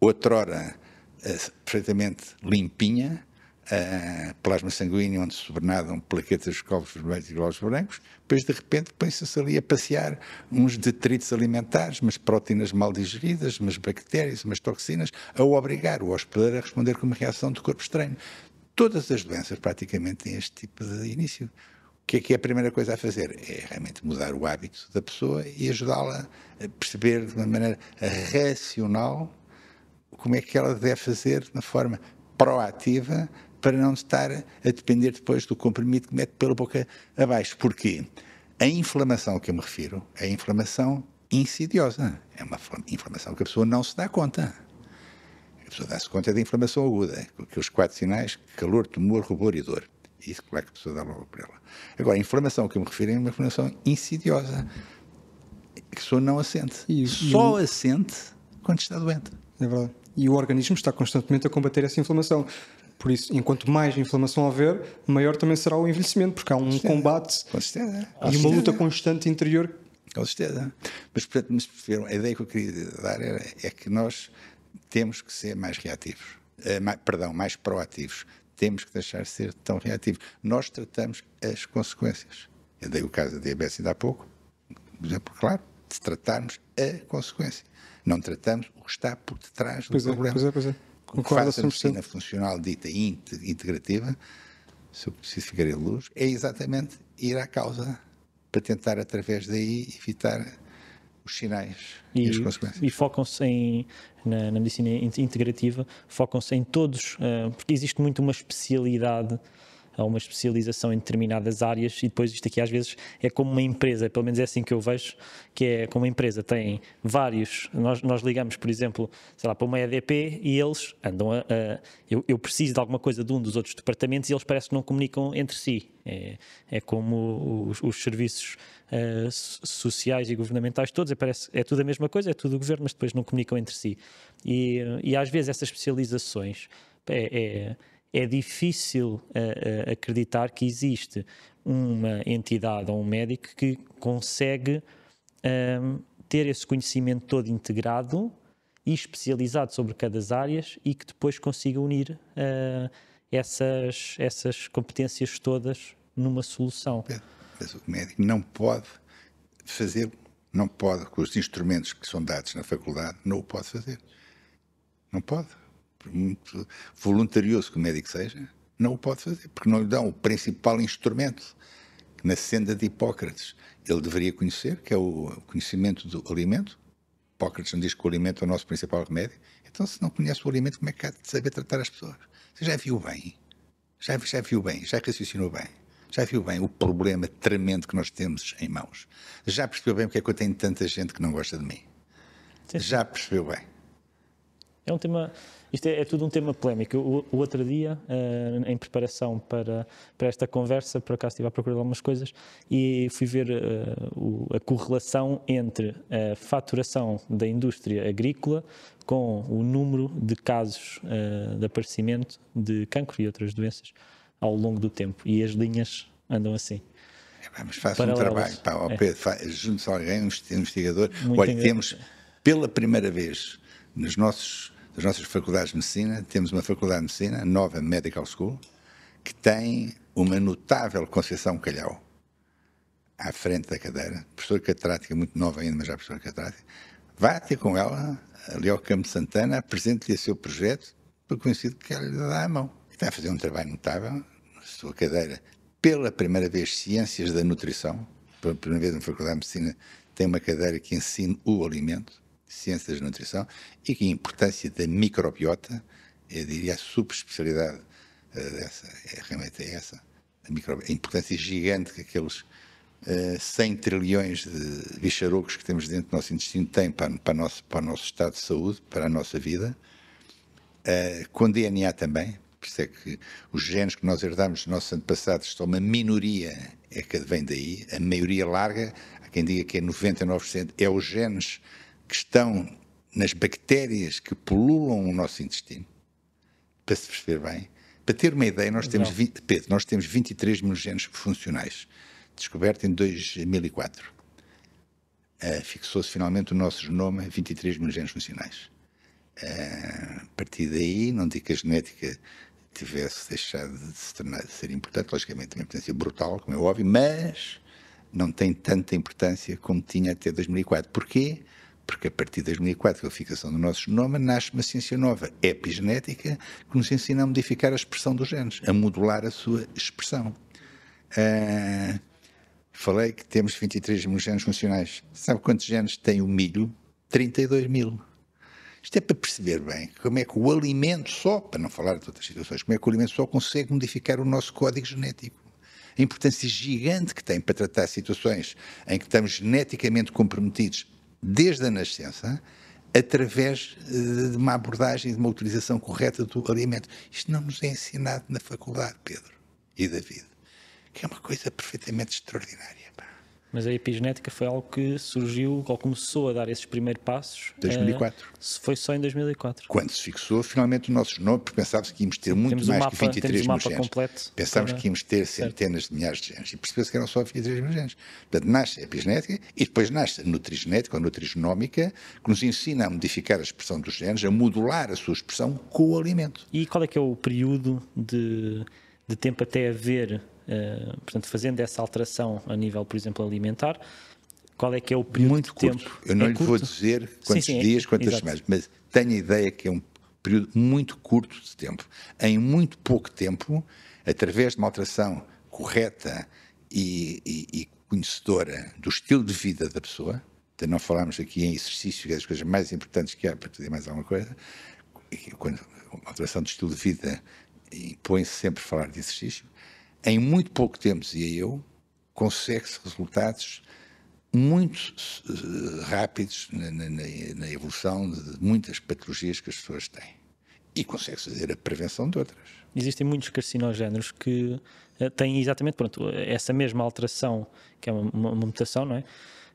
outrora eh, perfeitamente limpinha, uh, plasma sanguíneo onde sobrenadam plaquetas de glóbulos vermelhos e glóbulos brancos, depois de repente põe-se ali a passear uns detritos alimentares, umas proteínas mal digeridas, umas bactérias, umas toxinas, a obrigar o hospedeiro a responder com uma reação de corpo estranho. Todas as doenças praticamente têm este tipo de início. O que é que é a primeira coisa a fazer? É realmente mudar o hábito da pessoa e ajudá-la a perceber de uma maneira racional como é que ela deve fazer de uma forma proativa para não estar a depender depois do comprimido que mete pela boca abaixo. Porquê? A inflamação a que eu me refiro é a inflamação insidiosa. É uma inflamação que a pessoa não se dá conta. A pessoa dá-se conta da inflamação aguda, é que os quatro sinais, calor, tumor, rubor e dor. Isso, claro é que a pessoa dá logo para ela. Agora, a inflamação a que eu me refiro é uma inflamação insidiosa, que a pessoa não assente. E, Só e... assente quando está doente. É verdade. E o organismo está constantemente a combater essa inflamação. Por isso, enquanto mais inflamação houver, maior também será o envelhecimento, porque há um combate e uma luta constante interior. Com certeza. Mas, portanto, mas, a ideia que eu queria dar era, é que nós temos que ser mais reativos. Eh, mais, perdão, mais proativos. Temos que deixar de ser tão reativos. Nós tratamos as consequências. Eu dei o caso da diabetes ainda há pouco. Por exemplo, claro, de tratarmos a consequência. Não tratamos o que está por detrás do pois é, problema. É, pois é, pois é. O que faz a medicina funcional dita integrativa, se eu precisar de luz, é exatamente ir à causa para tentar, através daí, evitar os sinais e, e as consequências. E focam-se em, na, na, medicina integrativa, focam-se em todos, uh, porque existe muito uma especialidade a uma especialização em determinadas áreas e depois isto aqui às vezes é como uma empresa, pelo menos é assim que eu vejo, que é como uma empresa, tem vários, nós, nós ligamos, por exemplo, sei lá, para uma EDP e eles andam a, a eu, eu preciso de alguma coisa de um dos outros departamentos e eles parece que não comunicam entre si. É, é como os, os serviços uh, sociais e governamentais todos, é, parece, é tudo a mesma coisa, é tudo o governo, mas depois não comunicam entre si. E, e às vezes essas especializações é, é é difícil uh, acreditar que existe uma entidade ou um médico que consegue ehm, ter esse conhecimento todo integrado e especializado sobre cada áreas e que depois consiga unir uh, essas, essas competências todas numa solução. Mas o médico não pode fazer, não pode, com os instrumentos que são dados na faculdade, não o pode fazer. Não pode por muito voluntarioso que o médico seja, não o pode fazer, porque não lhe dão o principal instrumento na senda de Hipócrates ele deveria conhecer, que é o conhecimento do alimento. Hipócrates não diz que o alimento é o nosso principal remédio. Então, se não conhece o alimento, como é que há de saber tratar as pessoas? Você já viu bem, já, já viu bem, já raciocinou bem, já viu bem o problema tremendo que nós temos em mãos. Já percebeu bem porque é que eu tenho tanta gente que não gosta de mim. Sim. Já percebeu bem. É um tema, isto é, é tudo um tema polémico. O, o outro dia, uh, em preparação para, para esta conversa, por acaso estive a procurar algumas coisas e fui ver uh, o, a correlação entre a faturação da indústria agrícola com o número de casos uh, de aparecimento de cancro e outras doenças ao longo do tempo. E as linhas andam assim. É, mas faz um trabalho, é. Pedro, é. junte-se alguém, um investigador. Muito Olha, temos pela primeira vez nos nossos, nas nossas faculdades de medicina, temos uma faculdade de medicina, Nova Medical School, que tem uma notável Conceição Calhau à frente da cadeira, professora catedrática, muito nova ainda, mas já professora catedrática, vá ter com ela, ali ao Campo de Santana, apresente-lhe o seu projeto, porque conhecido que ela lhe dá a mão. Está a fazer um trabalho notável, na sua cadeira, pela primeira vez, Ciências da Nutrição, pela primeira vez na Faculdade de Medicina, tem uma cadeira que ensina o alimento, Ciências de Nutrição e que a importância da microbiota, eu diria a subespecialidade eh, dessa, é, realmente é essa, a, a importância gigante que aqueles uh, eh, 100 trilhões de bicharocos que temos dentro do nosso intestino têm para, para, nosso, para o nosso estado de saúde, para a nossa vida, uh, com DNA também, por isso é que os genes que nós herdamos dos nossos antepassados são uma minoria, é que vem daí, a maioria larga, há quem diga que é 99%, é os genes que estão nas bactérias que polulam o nosso intestino, para se perceber bem, para ter uma ideia, nós temos, 20, Pedro, nós temos 23 mil genes funcionais, descoberto em 2004. Uh, ah, Fixou-se finalmente o nosso genoma, 23 mil genes funcionais. Uh, a partir daí, não digo que a genética tivesse deixado de se tornar de ser importante, logicamente uma importância brutal, como é óbvio, mas não tem tanta importância como tinha até 2004. Porquê? porque a partir de 2004, com a fixação do nosso genoma, nasce uma ciência nova, epigenética, que nos ensina a modificar a expressão dos genes, a modular a sua expressão. Ah, falei que temos 23 mil genes funcionais. Sabe quantos genes tem o milho? 32 mil. Isto é para perceber bem como é que o alimento só, para não falar de outras situações, como é que o alimento só consegue modificar o nosso código genético a importância gigante que tem para tratar situações em que estamos geneticamente comprometidos desde a nascença, através eh, de uma abordagem, de uma utilização correta do alimento. Isto não nos é ensinado na faculdade, Pedro e David, que é uma coisa perfeitamente extraordinária. Pá. Mas a epigenética foi algo que surgiu, ou começou a dar esses primeiros passos. 2004. Uh, eh, foi só em 2004. Quando se fixou finalmente o nosso genoma, porque pensávamos que íamos ter muito temos mais um mapa, que 23 mil genes. Completo pensávamos para... que íamos ter centenas certo. de milhares de genes e percebeu-se que eram só 23 mil genes. Portanto, nasce a epigenética e depois nasce a nutrigenética ou nutrigenómica, que nos ensina a modificar a expressão dos genes, a modular a sua expressão com o alimento. E qual é que é o período de, de tempo até haver eh, portanto, fazendo essa alteração a nível, por exemplo, alimentar, qual é que é o período muito de curto. tempo? Eu não é lhe curto? vou dizer quantos sim, sim, é dias, quantas semanas, mas tenho a ideia que é um período muito curto de tempo. Em muito pouco tempo, através de uma alteração correta e, e, e conhecedora do estilo de vida da pessoa, de não falarmos aqui em exercício, que é das coisas mais importantes que há, para dizer mais alguma coisa, quando uma alteração do estilo de vida impõe-se sempre falar de exercício, em muito pouco tempo, dizia eu, consegue-se resultados muito eh, rápidos na, na, na, evolução de muitas patologias que as pessoas têm. E consegue fazer a prevenção de outras. Existem muitos carcinogéneros que eh, têm exatamente pronto, essa mesma alteração, que é uma, uma, uma mutação, não é?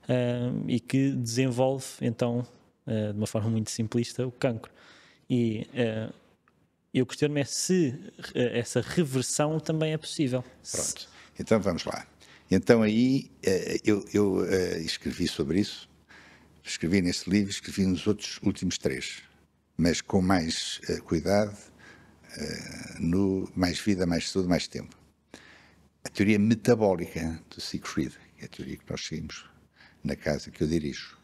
Uh, e que desenvolve, então, uh, de uma forma muito simplista, o cancro. E e eu questiono-me é se eh, essa reversão também é possível. Pronto, então vamos lá. Então aí eh, eu, eu eh, escrevi sobre isso, escrevi neste livro, escrevi nos outros últimos três, mas com mais cuidado, no mais vida, mais saúde, mais tempo. A teoria metabólica do Siegfried, que é a teoria que nós seguimos na casa que eu dirijo,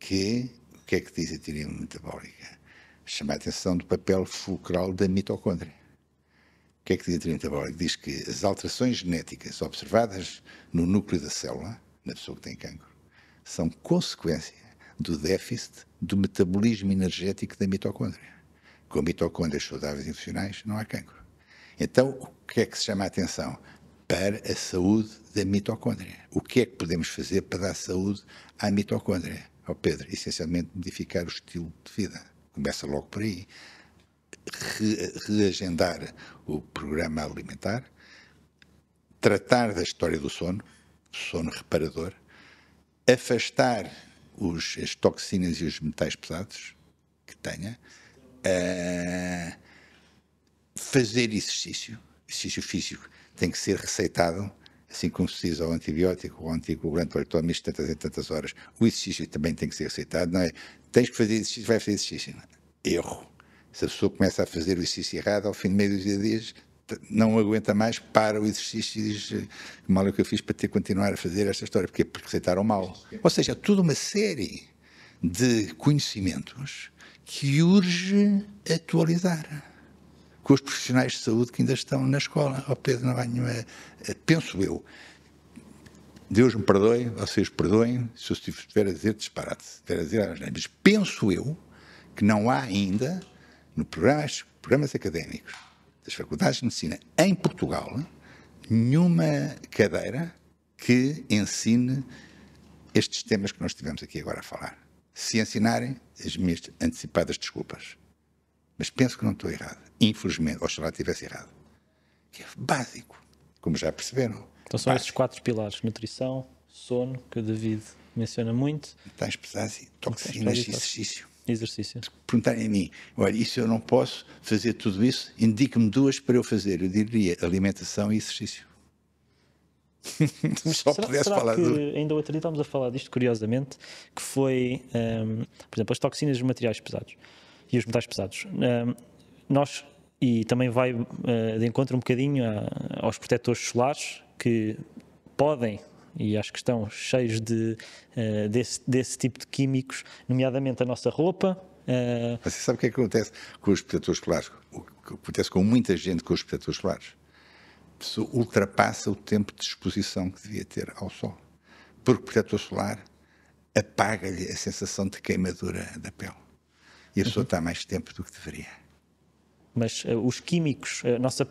que o que é que diz a teoria metabólica? chama a atenção do papel fulcral da mitocôndria. O que é que diz a Trina Tabora? Diz que as alterações genéticas observadas no núcleo da célula, na pessoa que tem cancro, são consequência do déficit do metabolismo energético da mitocôndria. Com mitocôndrias saudáveis e funcionais, não há cancro. Então, o que é que se chama a atenção? Para a saúde da mitocôndria. O que é que podemos fazer para dar saúde à mitocôndria? Ao oh, Pedro, essencialmente modificar o estilo de vida começa logo por aí, re, reagendar o programa alimentar, tratar da história do sono, sono reparador, afastar os, as toxinas e os metais pesados que tenha, uh, fazer exercício, exercício físico, tem que ser receitado, assim como se diz ao antibiótico, ao anticoagulante, olha, tome isto tantas e tantas horas. O exercício também tem que ser receitado, não é? tens que fazer exercício, vai fazer exercício. É? Erro. Se a pessoa começa a fazer o exercício errado, ao fim de meio dos dias, não aguenta mais, para o exercício e diz que mal é o que eu fiz para ter que continuar a fazer esta história, porque aceitaram mal. Ou seja, há toda uma série de conhecimentos que urge atualizar com os profissionais de saúde que ainda estão na escola. Oh Pedro, não há eh, nenhuma, penso eu, Deus me perdoe, vocês perdoem, se eu estiver a dizer disparate, estiver a dizer mas penso eu que não há ainda, no programas, programas académicos das faculdades de medicina em Portugal, nenhuma cadeira que ensine estes temas que nós estivemos aqui agora a falar. Se ensinarem, as minhas antecipadas desculpas. Mas penso que não estou errado. Infelizmente, oxalá estivesse errado. Que é básico, como já perceberam. Então são Pá. esses quatro pilares: nutrição, sono, que o David menciona muito. Transpesagem, toxinas e exercício. Exercício. Perguntarem a mim, olha, isso eu não posso fazer tudo isso, indique-me duas para eu fazer. Eu diria alimentação e exercício. Só será, pudesse será falar que, do... Ainda outro dia estávamos a falar disto, curiosamente, que foi, um, por exemplo, as toxinas dos materiais pesados e os metais pesados. Um, nós, e também vai uh, de encontro um bocadinho a, aos protetores solares que podem e acho que estão cheios de, uh, desse, desse tipo de químicos, nomeadamente a nossa roupa. Uh... Mas você sabe o que é que acontece com os protetores solares? O que acontece com muita gente com os protetores solares? A pessoa ultrapassa o tempo de exposição que devia ter ao sol. Porque o protetor solar apaga-lhe a sensação de queimadura da pele. E a pessoa uhum. está mais tempo do que deveria. Mas uh, os químicos, a nossa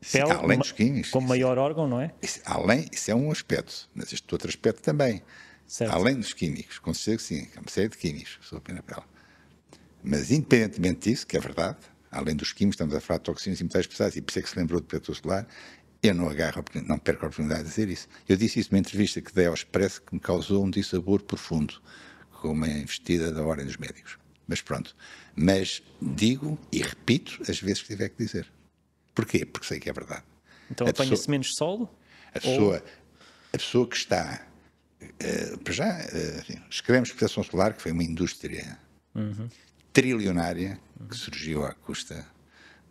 pele além dos quinhos, como isso, maior órgão, não é? Isso, além, isso é um aspecto, mas este outro aspecto também. Certo. Além dos químicos, considero que sim, é uma série de químicos sobre a pele. Mas independentemente disso, que é verdade, além dos químicos, estamos a falar de toxinas e metais pesados, e por isso é que se lembrou do protetor solar, eu não agarro, não perco a oportunidade de dizer isso. Eu disse isso numa entrevista que dei ao Expresso que me causou um dissabor profundo, com uma investida da Ordem dos Médicos. Mas pronto. Mas digo e repito as vezes que tiver que dizer. Porquê? Porque sei que é verdade. Então apanha-se menos solo? A pessoa, a pessoa que está. Uh, já uh, escrevemos proteção solar, que foi uma indústria uhum. trilionária que surgiu à custa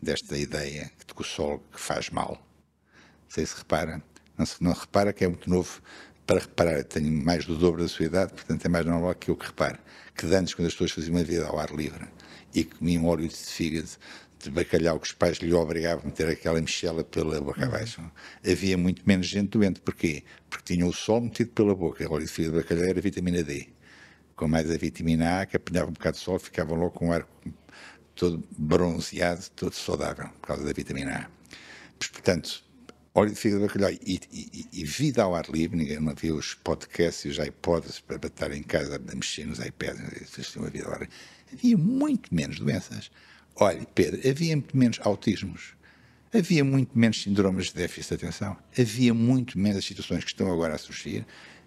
desta ideia de que o sol que faz mal. Não sei se repara, não, se, não repara que é muito novo para reparar. tenho mais do dobro da sua idade, portanto é mais normal que eu que repare. Que antes, quando as pessoas faziam uma vida ao ar livre e comiam óleo de fígado, de bacalhau que os pais lhe obrigavam a meter aquela mexela pela boca uhum. abaixo. Havia muito menos gente doente. Porquê? Porque tinham o sol metido pela boca. O óleo de de bacalhau era vitamina D. Com mais a vitamina A, que apanhava um bocado de sol, ficavam logo com o ar todo bronzeado, todo saudável, por causa da vitamina A. Mas, portanto, óleo de fígado de bacalhau e, e, e, vida ao ar livre, ninguém não viu os podcasts e os iPods para estar em casa a mexer nos iPads, uma vida ao ar livre. Havia muito menos doenças. Olha, Pedro, havia muito menos autismos, havia muito menos síndromes de déficit de atenção, havia muito menos situações que estão agora a surgir,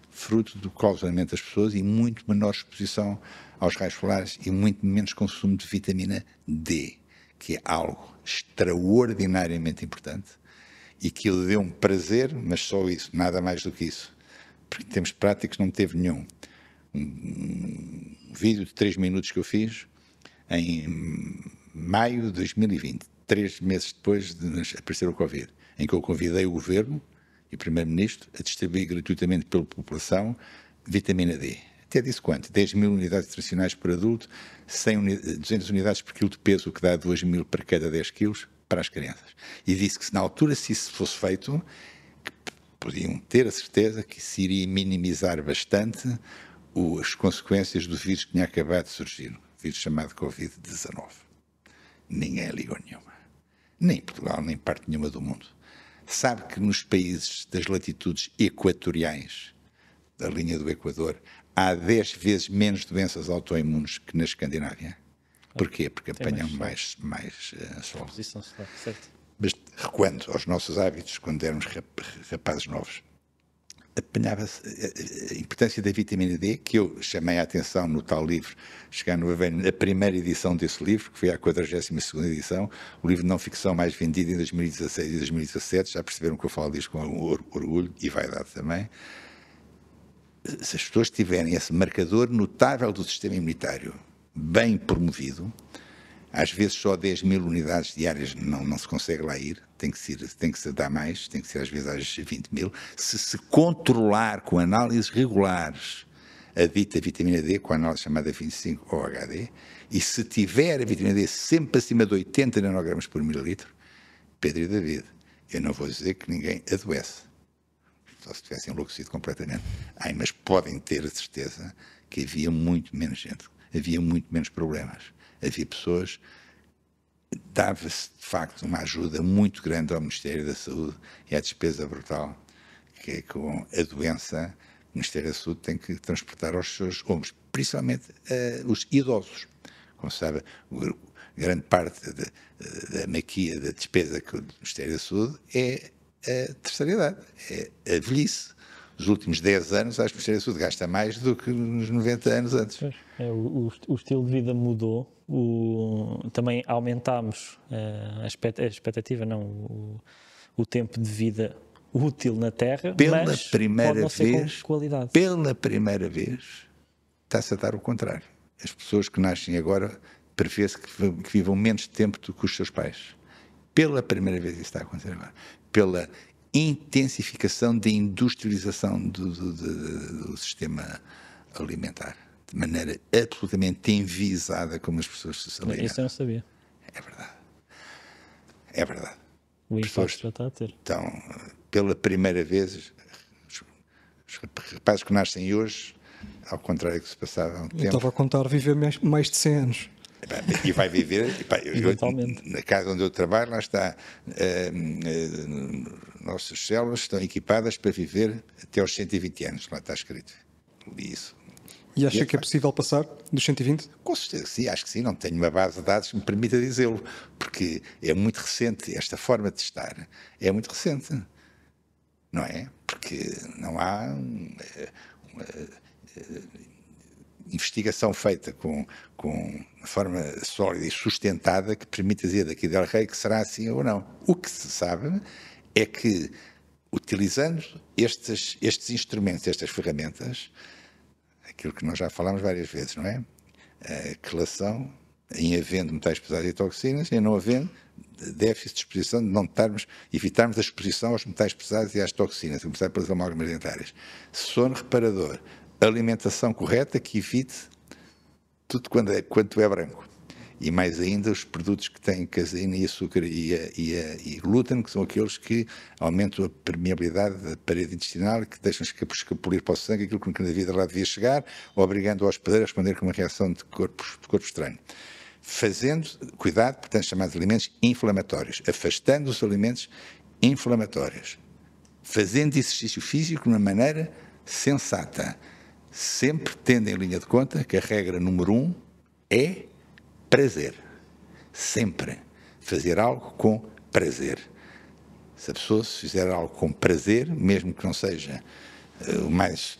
fruto do clausuramento das pessoas e muito menor exposição aos raios solares e muito menos consumo de vitamina D, que é algo extraordinariamente importante e que lhe deu um prazer, mas só isso, nada mais do que isso. Porque em termos práticos não teve nenhum. Um, um vídeo de 3 minutos que eu fiz em maio de 2020, três meses depois de aparecer o Covid, em que eu convidei o governo e o primeiro-ministro a distribuir gratuitamente pela população vitamina D. Até disse quanto? 10 mil unidades nutricionais por adulto, 100 uni 200 unidades por quilo de peso, o que dá 2 mil para cada 10 quilos, para as crianças. E disse que se na altura, se isso fosse feito, podiam ter a certeza que se iria minimizar bastante as consequências do vírus que tinha acabado de surgir, o vírus chamado Covid-19. Ninguém ligou nenhuma. Nem Portugal, nem parte nenhuma do mundo. Sabe que nos países das latitudes equatoriais, da linha do Equador, há 10 vezes menos doenças autoimunes que na Escandinávia? Porquê? Porque apanham mais, mais, eh, sol. Uh, sol. Mas recuando aos nossos hábitos, quando éramos rapazes novos apanhava-se a importância da vitamina D, que eu chamei a atenção no tal livro, chegando a ver na primeira edição desse livro, que foi a 42 segunda edição, o livro de não ficção mais vendido em 2016 e 2017, já perceberam que eu falo disto com orgulho e vaidade também. Se as pessoas tiverem esse marcador notável do sistema imunitário bem promovido, às vezes só 10 mil unidades diárias não, não se consegue lá ir, tem que, ser, tem que se dar mais, tem que ser às vezes às 20 mil. Se se controlar com análises regulares a dita vitamina D, com a análise chamada 25 OHD, e se tiver a vitamina D sempre acima de 80 nanogramas por mililitro, Pedro e David, eu não vou dizer que ninguém adoece só se tivessem enlouquecido completamente. Ai, mas podem ter a certeza que havia muito menos gente, havia muito menos problemas havia pessoas, dava-se de facto uma ajuda muito grande ao Ministério da Saúde e à despesa brutal que com a doença o Ministério da Saúde tem que transportar aos seus homens, principalmente uh, os idosos. Como se sabe, grande parte de, da maquia da despesa que o Ministério da Saúde é a terceira idade, é a velhice. Nos últimos 10 anos, acho que o Ministério da Saúde gasta mais do que nos 90 anos antes. É, o, o estilo de vida mudou o, também aumentámos eh, a, expectativa, não, o, o tempo de vida útil na Terra, pela mas primeira pode não vez, qualidade. Pela primeira vez está-se a dar o contrário. As pessoas que nascem agora prevê-se que, que vivam menos tempo do que os seus pais. Pela primeira vez isso está a acontecer agora. Pela intensificação da industrialização do, do, do, do sistema alimentar de maneira absolutamente envisada como as pessoas se salientam. Isso eu não sabia. É verdade. É verdade. O pessoas já está a ter. Então, pela primeira vez, os rapazes que nascem hoje, ao contrário do que se passava há um eu Estava a contar viver mais, mais de 100 anos. E vai viver, e pá, eu, na casa onde eu trabalho, lá está, uh, uh, nossas células estão equipadas para viver até aos 120 anos, lá está escrito. Li isso e acha e, que é possível passar dos 120? Com certeza, sim, acho que sim. Não tenho uma base de dados que me permita dizê-lo, porque é muito recente esta forma de estar. É muito recente, não é? Porque não há eh, uma, uma, eh, investigação feita com, com forma sólida e sustentada que permita dizer daqui del Rey que será assim ou não. O que se sabe é que, utilizando estes, estes instrumentos, estas ferramentas, aquilo que nós já falámos várias vezes, não é? A relação em havendo metais pesados e toxinas, em não havendo déficit de exposição, de não estarmos, evitarmos a exposição aos metais pesados e às toxinas, a começar pelas amálgamas dentárias. Sono reparador, alimentação correta que evite tudo quando é, quanto é branco e mais ainda os produtos que têm caseína e açúcar e, e, e glúten, que são aqueles que aumentam a permeabilidade da parede intestinal, que deixam escapulir para o sangue aquilo que na vida lá devia chegar, obrigando o hospedeiro a responder com uma reação de corpo, de corpo estranho. Fazendo, cuidado, portanto, chamados alimentos inflamatórios, afastando os alimentos inflamatórios, fazendo exercício físico de uma maneira sensata, sempre tendo em linha de conta que a regra número um é prazer. Sempre fazer algo com prazer. Se a pessoa fizer algo com prazer, mesmo que não seja eh, o mais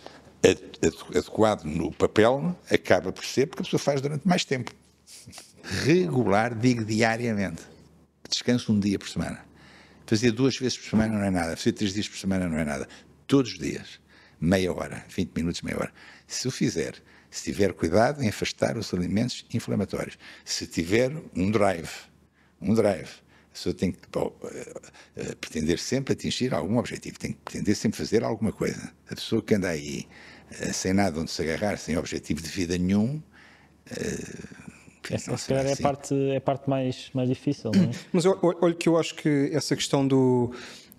adequado no papel, acaba por ser porque a pessoa faz durante mais tempo. Regular, digo diariamente. Descanso um dia por semana. Fazer duas vezes por semana não é nada. Fazer três dias por semana não é nada. Todos os dias. Meia hora, 20 minutos, meia hora. Se o fizer se tiver cuidado em afastar os alimentos inflamatórios. Se tiver um drive, um drive, a pessoa tem que bom, eh, eh, pretender sempre atingir algum objetivo, tem que pretender sempre fazer alguma coisa. A pessoa que anda aí eh, sem nada onde se agarrar, sem objetivo de vida nenhum, essa, se é a assim. parte, é parte mais, mais difícil, não é? Mas olha que eu acho que essa questão do,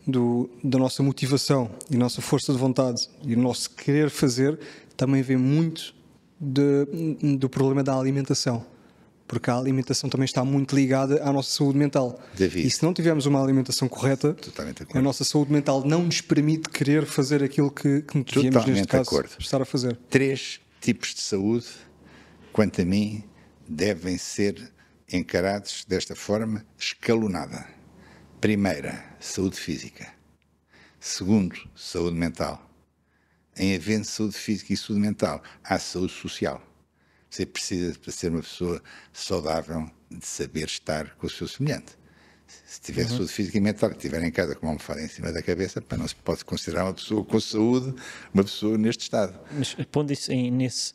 do, da nossa motivação e nossa força de vontade e o nosso querer fazer também vem muito de, do problema da alimentação. Porque a alimentação também está muito ligada à nossa saúde mental. David, e se não tivermos uma alimentação correta, a nossa saúde mental não nos permite querer fazer aquilo que, que devíamos, neste caso, acordo. estar a fazer. Três tipos de saúde, quanto a mim, devem ser encarados desta forma escalonada. Primeira, saúde física. Segundo, saúde mental em havendo saúde física e saúde mental, há saúde social. Você precisa, para ser uma pessoa saudável, de saber estar com o seu semelhante. Se tiver uhum. saúde física e mental, que estiver em casa com uma almofada em cima da cabeça, para não se pode considerar uma pessoa com saúde, uma pessoa neste estado. Mas pondo isso em, nesse,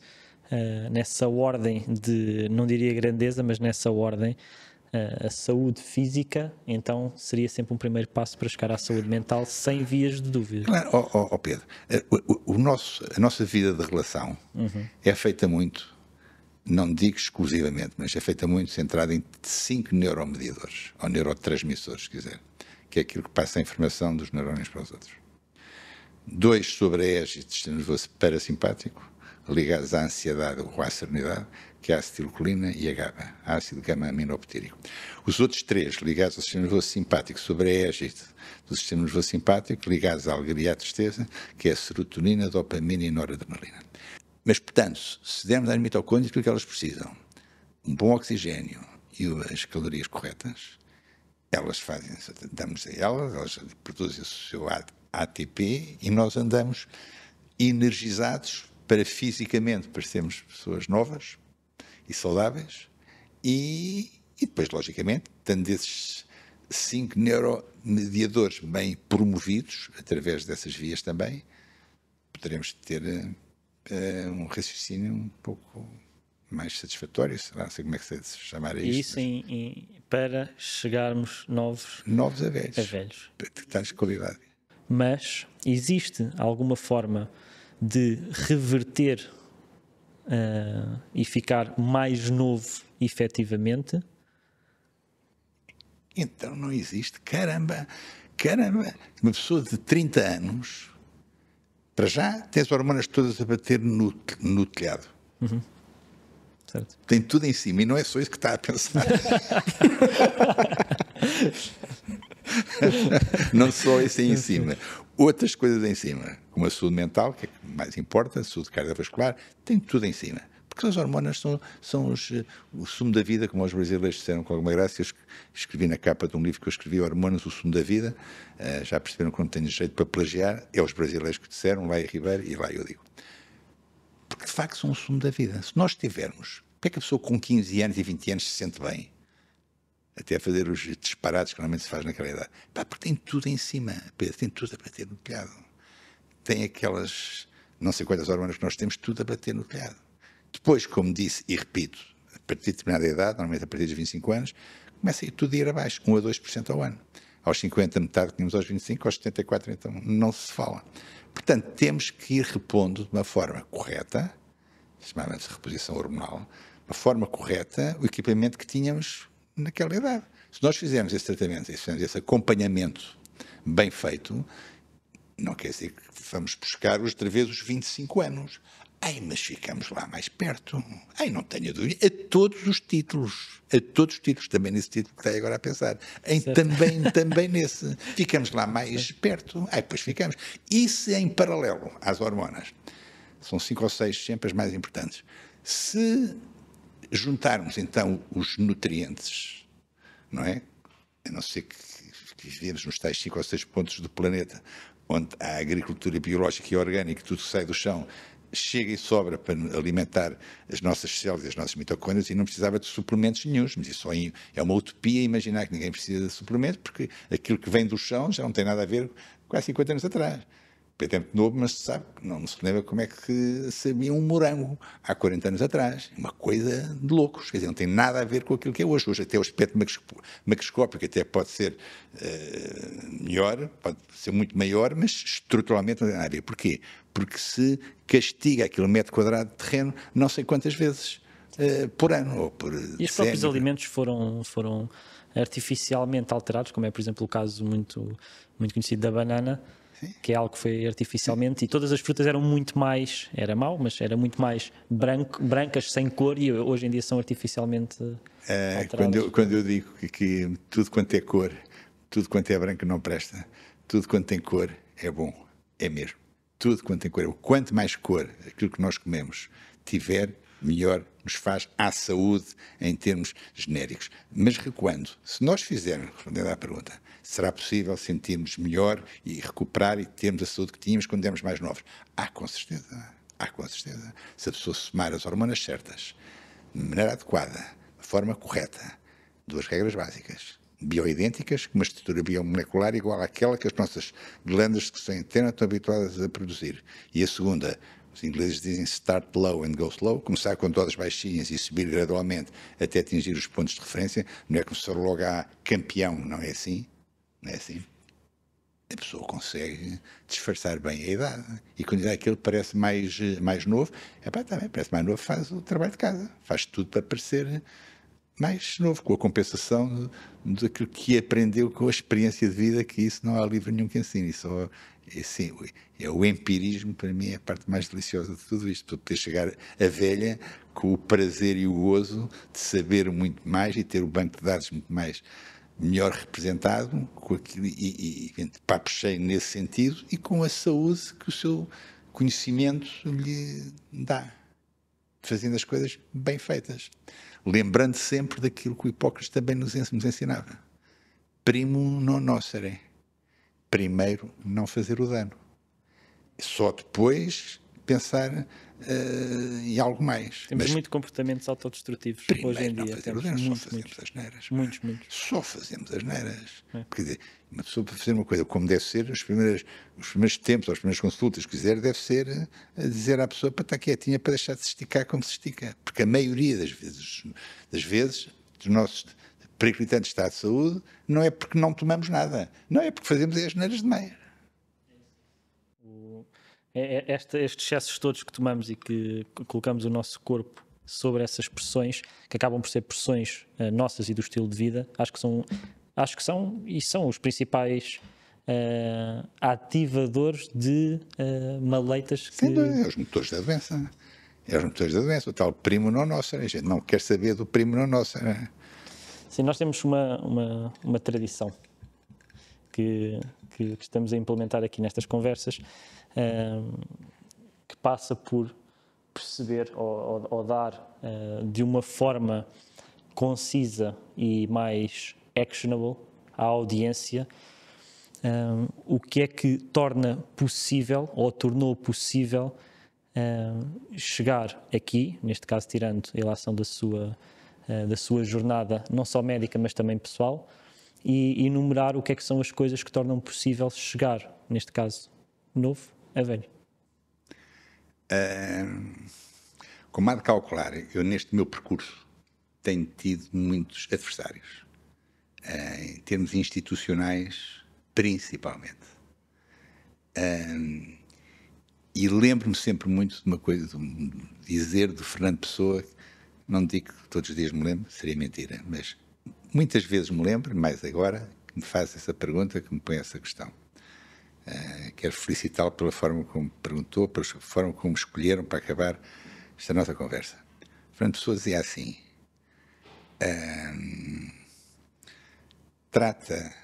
uh, nessa ordem de, não diria grandeza, mas nessa ordem, a, saúde física, então seria sempre um primeiro passo para chegar à saúde mental sem vias de dúvida. Claro, oh, oh, oh Pedro, eh, o, o, nosso, a nossa vida de relação uhum. é feita muito, não digo exclusivamente, mas é feita muito centrada em cinco neuromediadores, ou neurotransmissores, se quiser, que é aquilo que passa a informação dos neurónios para os outros. Dois sobre a égide sistema nervoso parasimpático, ligados à ansiedade ou à serenidade, que é a acetilcolina e a GABA, ácido gama-aminobutírico. Os outros três, ligados ao sistema nervoso simpático, sobre a égide do sistema nervoso simpático, ligados à alegria e à tristeza, que é a serotonina, dopamina e noradrenalina. Mas, portanto, se dermos às mitocôndrias o é que elas precisam, um bom oxigênio e as calorias corretas, elas fazem, damos a elas, elas produzem o seu ATP e nós andamos energizados para fisicamente parecermos pessoas novas, e saudáveis, e, e depois, logicamente, tendo esses cinco neuromediadores bem promovidos, através dessas vias também, poderemos ter uh, um raciocínio um pouco mais satisfatório, será? Não sei como é que se chamaria Isso para chegarmos novos, novos a velhos. A velhos. qualidade. Mas existe alguma forma de reverter uh, e ficar mais novo efetivamente? Então não existe. Caramba, caramba, uma pessoa de 30 anos, para já, tem as hormonas todas a bater no, no telhado. Uhum. Tem tudo em cima e não é só isso que está a pensar. não só isso em cima. Outras coisas em cima, como a saúde mental, que é mais importa, saúde cardiovascular, tem tudo em cima. Porque as hormonas são, são os, eh, o sumo da vida, como os brasileiros disseram com alguma graça. Eu escrevi na capa de um livro que eu escrevi, Hormonas, o sumo da vida. Uh, já perceberam que não tenho jeito para plagiar. É os brasileiros que disseram, lá em Ribeiro, e lá eu digo. Porque de facto são o sumo da vida. Se nós tivermos, porque é que a pessoa com 15 anos e 20 anos se sente bem? até a fazer os disparados que normalmente se faz naquela idade. Pá, porque tem tudo em cima, Pedro, tem tudo a bater no telhado. Tem aquelas não sei quantas hormonas que nós temos, tudo a bater no telhado. Depois, como disse e repito, a partir de determinada idade, normalmente a partir dos 25 anos, começa a ir tudo a ir abaixo, 1 a 2% ao ano. Aos 50, metade que tínhamos aos 25, aos 74, então não se fala. Portanto, temos que ir repondo de uma forma correta, chamada-se reposição hormonal, de uma forma correta o equipamento que tínhamos naquela idade. Se nós fizermos esse tratamento, se fizermos esse acompanhamento bem feito, não quer dizer que vamos buscar outra vez os 25 anos. Ai, mas ficamos lá mais perto. Ai, não tenho dúvida. A todos os títulos. A todos os títulos. Também nesse título que está agora a pensar. Em, também, também nesse. Ficamos lá mais perto. Ai, pois ficamos. Isso é em paralelo às hormonas. São cinco ou seis sempre as mais importantes. Se juntarmos então os nutrientes, não é? A não ser que vivemos nos tais cinco ou seis pontos do planeta, onde a agricultura biológica e orgânica, tudo que sai do chão, chega e sobra para alimentar as nossas células, as nossas mitocôndrias e não precisava de suplementos nenhums, mas isso é uma utopia imaginar que ninguém precisa de suplementos porque aquilo que vem do chão já não tem nada a ver com há 50 anos atrás patente novo, mas sabe, não se lembra como é que sabia um morango há 40 anos atrás. Uma coisa de loucos, quer dizer, não tem nada a ver com aquilo que é hoje. Hoje até o aspecto macroscópico até pode ser uh, melhor, pode ser muito maior, mas estruturalmente não tem nada a ver. Porquê? Porque se castiga aquele metro quadrado de terreno não sei quantas vezes uh, por ano ou por... E os próprios alimentos foram... foram artificialmente alterados, como é, por exemplo, o caso muito, muito conhecido da banana, que é algo que foi artificialmente, e todas as frutas eram muito mais, era mau, mas era muito mais branco, brancas, sem cor, e hoje em dia são artificialmente. É, quando, eu, quando eu digo que, que tudo quanto é cor, tudo quanto é branco não presta, tudo quanto tem cor é bom, é mesmo. Tudo quanto tem cor, o quanto mais cor aquilo que nós comemos tiver, melhor nos faz à saúde em termos genéricos. Mas recuando, se nós fizermos, respondendo à pergunta, será possível sentirmos melhor e recuperar e termos a saúde que tínhamos quando éramos mais novos. Há ah, com certeza, há ah, com certeza. Se a pessoa somar as hormonas certas, de maneira adequada, de forma correta, duas regras básicas, bioidênticas, com uma estrutura biomolecular igual àquela que as nossas glândulas que são internas estão habituadas a produzir. E a segunda, os ingleses dizem start low and go slow, começar com todas baixinhas e subir gradualmente até atingir os pontos de referência, não é começar logo a ah, campeão, não é assim? É assim. A pessoa consegue disfarçar bem a idade. E quando dá aquele parece mais, mais novo, é pá, também tá parece mais novo, faz o trabalho de casa. Faz tudo para parecer mais novo, com a compensação daquilo que aprendeu com a experiência de vida, que isso não há livro nenhum que ensine. Só, assim, é o empirismo, para mim, é a parte mais deliciosa de tudo isto. Poder chegar a velha com o prazer e o gozo de saber muito mais e ter o banco de dados muito mais melhor representado, com aquilo, e, e, e papo cheio nesse sentido, e com a saúde que o seu conhecimento lhe dá, fazendo as coisas bem feitas, lembrando sempre daquilo que o Hipócrates também nos ensinava. Primo non nocere. Primeiro, não fazer o dano. Só depois pensar uh, em algo mais. Temos Mas, muito comportamentos autodestrutivos hoje em dia. Temos neiras, muito, só fazemos as neiras. Muitos, muitos. Só fazemos as É. Quer dizer, uma pessoa para fazer uma coisa como deve ser, os primeiros, os primeiros tempos, as primeiras consultas que quiser, deve ser eh, dizer à pessoa para estar quietinha, para deixar de se esticar como se estica. Porque a maioria das vezes, das vezes dos nossos periclitantes de estado de saúde, não é porque não tomamos nada, não é porque fazemos as de demais. É, é, este, estes excessos todos que tomamos e que colocamos o nosso corpo sobre essas pressões, que acabam por ser pressões uh, nossas e do estilo de vida, acho que são, acho que são e são os principais uh, ativadores de uh, maleitas que... Sim, é? é os motores da doença. É os motores da doença, o tal primo não nosso, a né, gente não quer saber do primo não nosso. Né? Sim, nós temos uma, uma, uma tradição que, que, estamos a implementar aqui nestas conversas, Ehm, que passa por perceber ou, ou, ou dar eh, de uma forma concisa e mais actionable à audiência um, ehm, o que é que torna possível ou tornou possível um, ehm, chegar aqui, neste caso tirando a relação da sua, uh, da sua jornada, não só médica, mas também pessoal, e enumerar o que é que são as coisas que tornam possível chegar, neste caso, novo, é velho. Uh, como há de calcular, eu neste meu percurso tenho tido muitos adversários, uh, em termos institucionais, principalmente. Uh, e lembro-me sempre muito de uma coisa, de um dizer do Fernando Pessoa, não digo que todos os dias me lembro, seria mentira, mas muitas vezes me lembro, mais agora, que me faz essa pergunta, que me põe essa questão. Eh, quero felicitá-lo pela forma como perguntou, pela forma como escolheram para acabar esta nossa conversa. Fernando Pessoa dizia assim: um, ehm, trata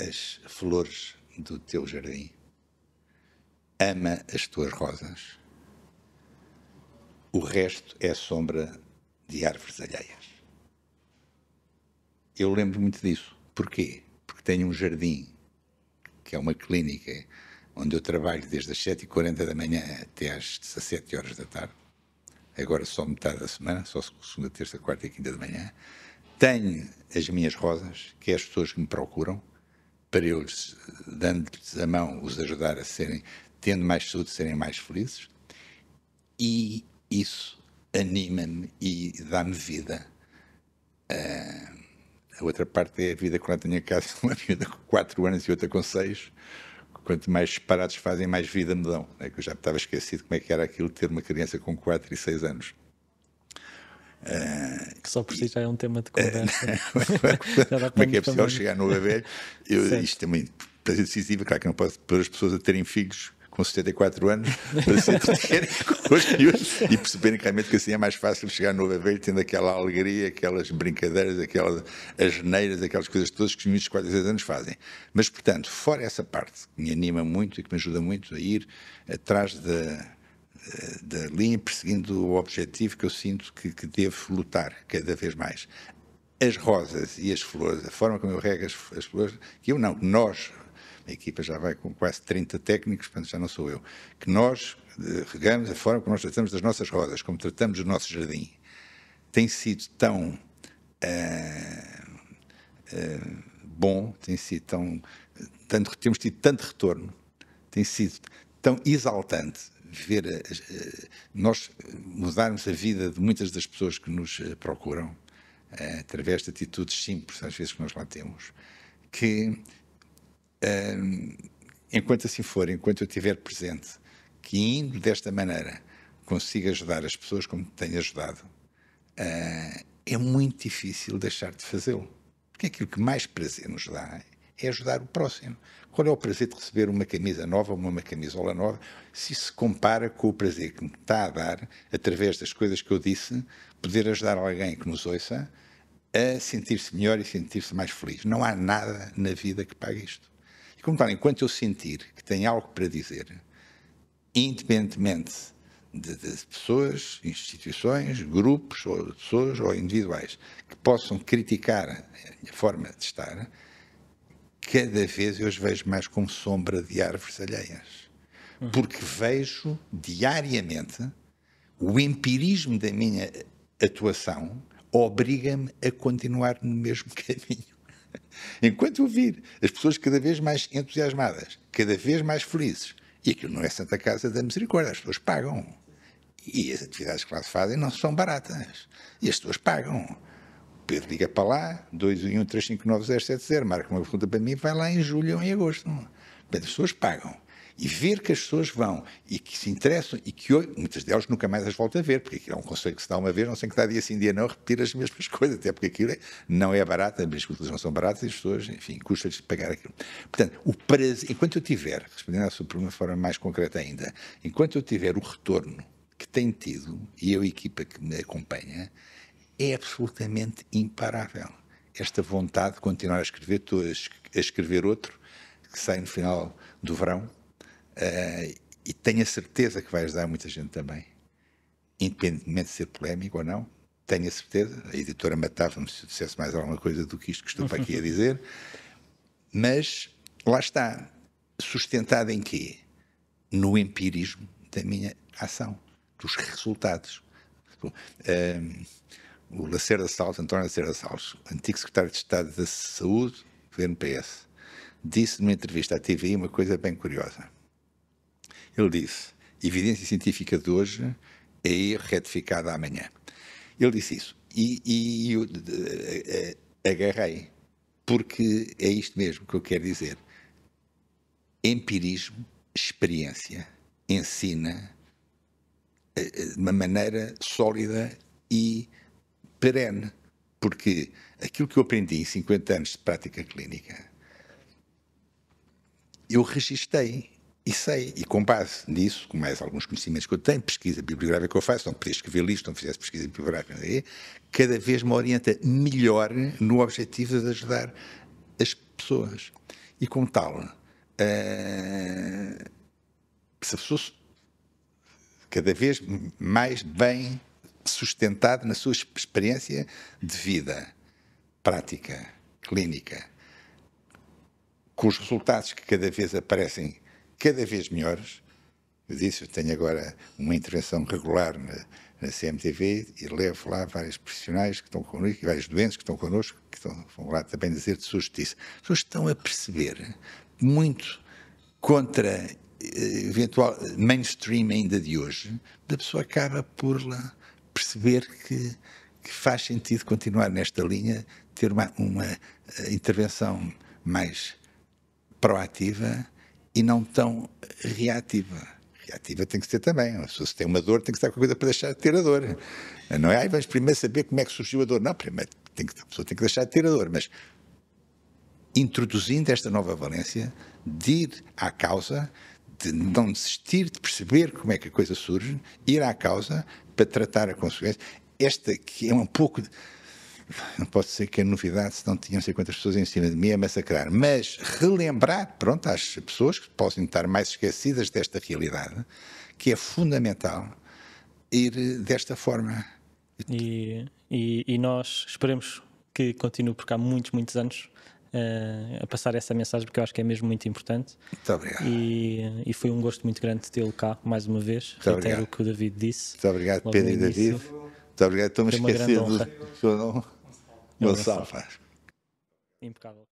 as flores do teu jardim, ama as tuas rosas, o resto é sombra de árvores alheias. Eu lembro muito disso. Porquê? Porque tenho um jardim que é uma clínica onde eu trabalho desde as 7h40 da manhã até às 17 horas da tarde, agora só metade da semana, só segunda, terça, quarta e quinta de manhã. Tenho as minhas rosas, que é as pessoas que me procuram, para eu, dando-lhes a mão, os ajudar a serem, tendo mais saúde, serem mais felizes. E isso anima-me e dá-me vida. Uh, a outra parte é a vida quando eu tenho casa, uma vida com 4 anos e outra com 6. Quanto mais separados fazem, mais vida me dão. É que eu já estava esquecido como é que era aquilo ter uma criança com 4 e 6 anos. Uh, que só por si já é um tema de é, conversa. Uh, como é que é possível chegar no bebê? Eu, isto também é decisivo, claro que não posso pôr as pessoas a terem filhos com 74 anos para se com os miúdos e perceberem realmente que assim é mais fácil chegar no novo Velho tendo aquela alegria, aquelas brincadeiras, aquelas neiras, aquelas coisas todas que os miúdos de 46 anos fazem. Mas, portanto, fora essa parte que me anima muito e que me ajuda muito a ir atrás da, da linha, perseguindo o objetivo que eu sinto que, que devo lutar cada vez mais. As rosas e as flores, a forma como eu rego as, as flores, que eu não, nós, a equipa já vai com quase 30 técnicos, portanto já não sou eu, que nós eh, regamos a forma como nós tratamos das nossas rodas, como tratamos do nosso jardim. Tem sido tão uh, uh, bom, tem sido tão. Tanto, temos tido tanto retorno, tem sido tão exaltante ver uh, nós mudarmos a vida de muitas das pessoas que nos procuram através de atitudes simples, às vezes, que nós lá temos, que enquanto assim for, enquanto eu estiver presente, que indo desta maneira consiga ajudar as pessoas como tenho ajudado, ah, é muito difícil deixar de fazê-lo. Porque aquilo que mais prazer nos dá é ajudar o próximo. Qual é o prazer de receber uma camisa nova, uma, uma camisola nova, se se compara com o prazer que me está a dar, através das coisas que eu disse, poder ajudar alguém que nos ouça a sentir-se melhor e sentir-se mais feliz? Não há nada na vida que pague isto. E como tal, enquanto eu sentir que tenho algo para dizer, independentemente de, de, pessoas, instituições, grupos, ou pessoas ou individuais que possam criticar a minha forma de estar, cada vez eu os vejo mais como sombra de árvores alheias. Uhum. Porque vejo diariamente o empirismo da minha atuação obriga-me a continuar no mesmo caminho. Enquanto eu vir as pessoas cada vez mais entusiasmadas, cada vez mais felizes, e aquilo não é Santa Casa da Misericórdia, as pessoas pagam. E as atividades que lá se fazem não são baratas. E as pessoas pagam. Pedro liga para lá, 213591070, marca uma pergunta para mim, vai lá em julho ou em agosto. as pessoas pagam e ver que as pessoas vão e que se interessam e que muitas delas nunca mais as volta a ver, porque aquilo é um conselho que se dá uma vez, não sei que dá dia sim, dia não, repetir as mesmas coisas, até porque aquilo é, não é barato, as esculturas não são baratas e as pessoas, enfim, custa-lhes pagar aquilo. Portanto, o prazer, enquanto eu tiver, respondendo à sua pergunta de forma mais concreta ainda, enquanto eu tiver o retorno que tem tido, e eu e a equipa que me acompanha, é absolutamente imparável. Esta vontade de continuar a escrever, estou a escrever outro, que sai no final do verão, Uh, e tenho a certeza que vai ajudar muita gente também, independentemente de ser polémico ou não. Tenho a certeza. A editora matava-me se eu dissesse mais alguma coisa do que isto que estou para aqui a dizer. Mas lá está. Sustentado em quê? No empirismo da minha ação, dos resultados. Um, eh, o Lacerda Salles, António Lacerda Salles, antigo secretário de Estado da Saúde, do NPS, disse numa entrevista à TVI uma coisa bem curiosa. Ele disse: evidência científica de hoje é retificada amanhã. Ele disse isso. E, e eu agarrei, porque é isto mesmo que eu quero dizer. Empirismo, experiência, ensina eh, eh, de uma maneira sólida e perene. Porque aquilo que eu aprendi em 50 anos de prática clínica, eu registrei e sei, e com base nisso, com mais alguns conhecimentos que eu tenho, pesquisa bibliográfica que eu faço, não podia escrever isto, não fizesse pesquisa bibliográfica, cada vez me orienta melhor no objetivo de ajudar as pessoas. E como tal, uh, se a pessoa cada vez mais bem sustentada na sua experiência de vida, prática, clínica, com os resultados que cada vez aparecem cada vez melhores. Eu disse, eu tenho agora uma intervenção regular na, na CMTV e levo lá vários profissionais que estão connosco, e vários doentes que estão connosco, que estão, vão lá também dizer de sua justiça. As pessoas estão a perceber muito contra eh, eventual mainstream ainda de hoje, da pessoa acaba por lá perceber que, que faz sentido continuar nesta linha, ter uma, uma eh, intervenção mais proativa, e não tão reativa. Reativa tem que ser também. Se tem uma dor, tem que estar com a coisa para deixar de ter a dor. Não é, ah, vamos primeiro saber como é que surgiu a dor. Não, primeiro tem que, a pessoa tem que deixar de ter a dor. Mas introduzindo esta nova valência de ir à causa, de não desistir, de perceber como é que a coisa surge, ir à causa para tratar a consequência. Esta que é um pouco. De, não pode ser que a novidade, se não tinham 50 pessoas em cima de mim a é massacrar, mas relembrar, pronto, às pessoas que possam estar mais esquecidas desta realidade, que é fundamental ir desta forma. E, e, e nós esperemos que continue, porque há muitos, muitos anos Uh, a passar essa mensagem porque eu acho que é mesmo muito importante. Muito obrigado. E, e foi um gosto muito grande tê-lo cá mais uma vez. Muito Reitero obrigado. o que o David disse. Muito obrigado, Pedro e David. Muito obrigado, estou-me esquecendo. Boa safra. Impecável.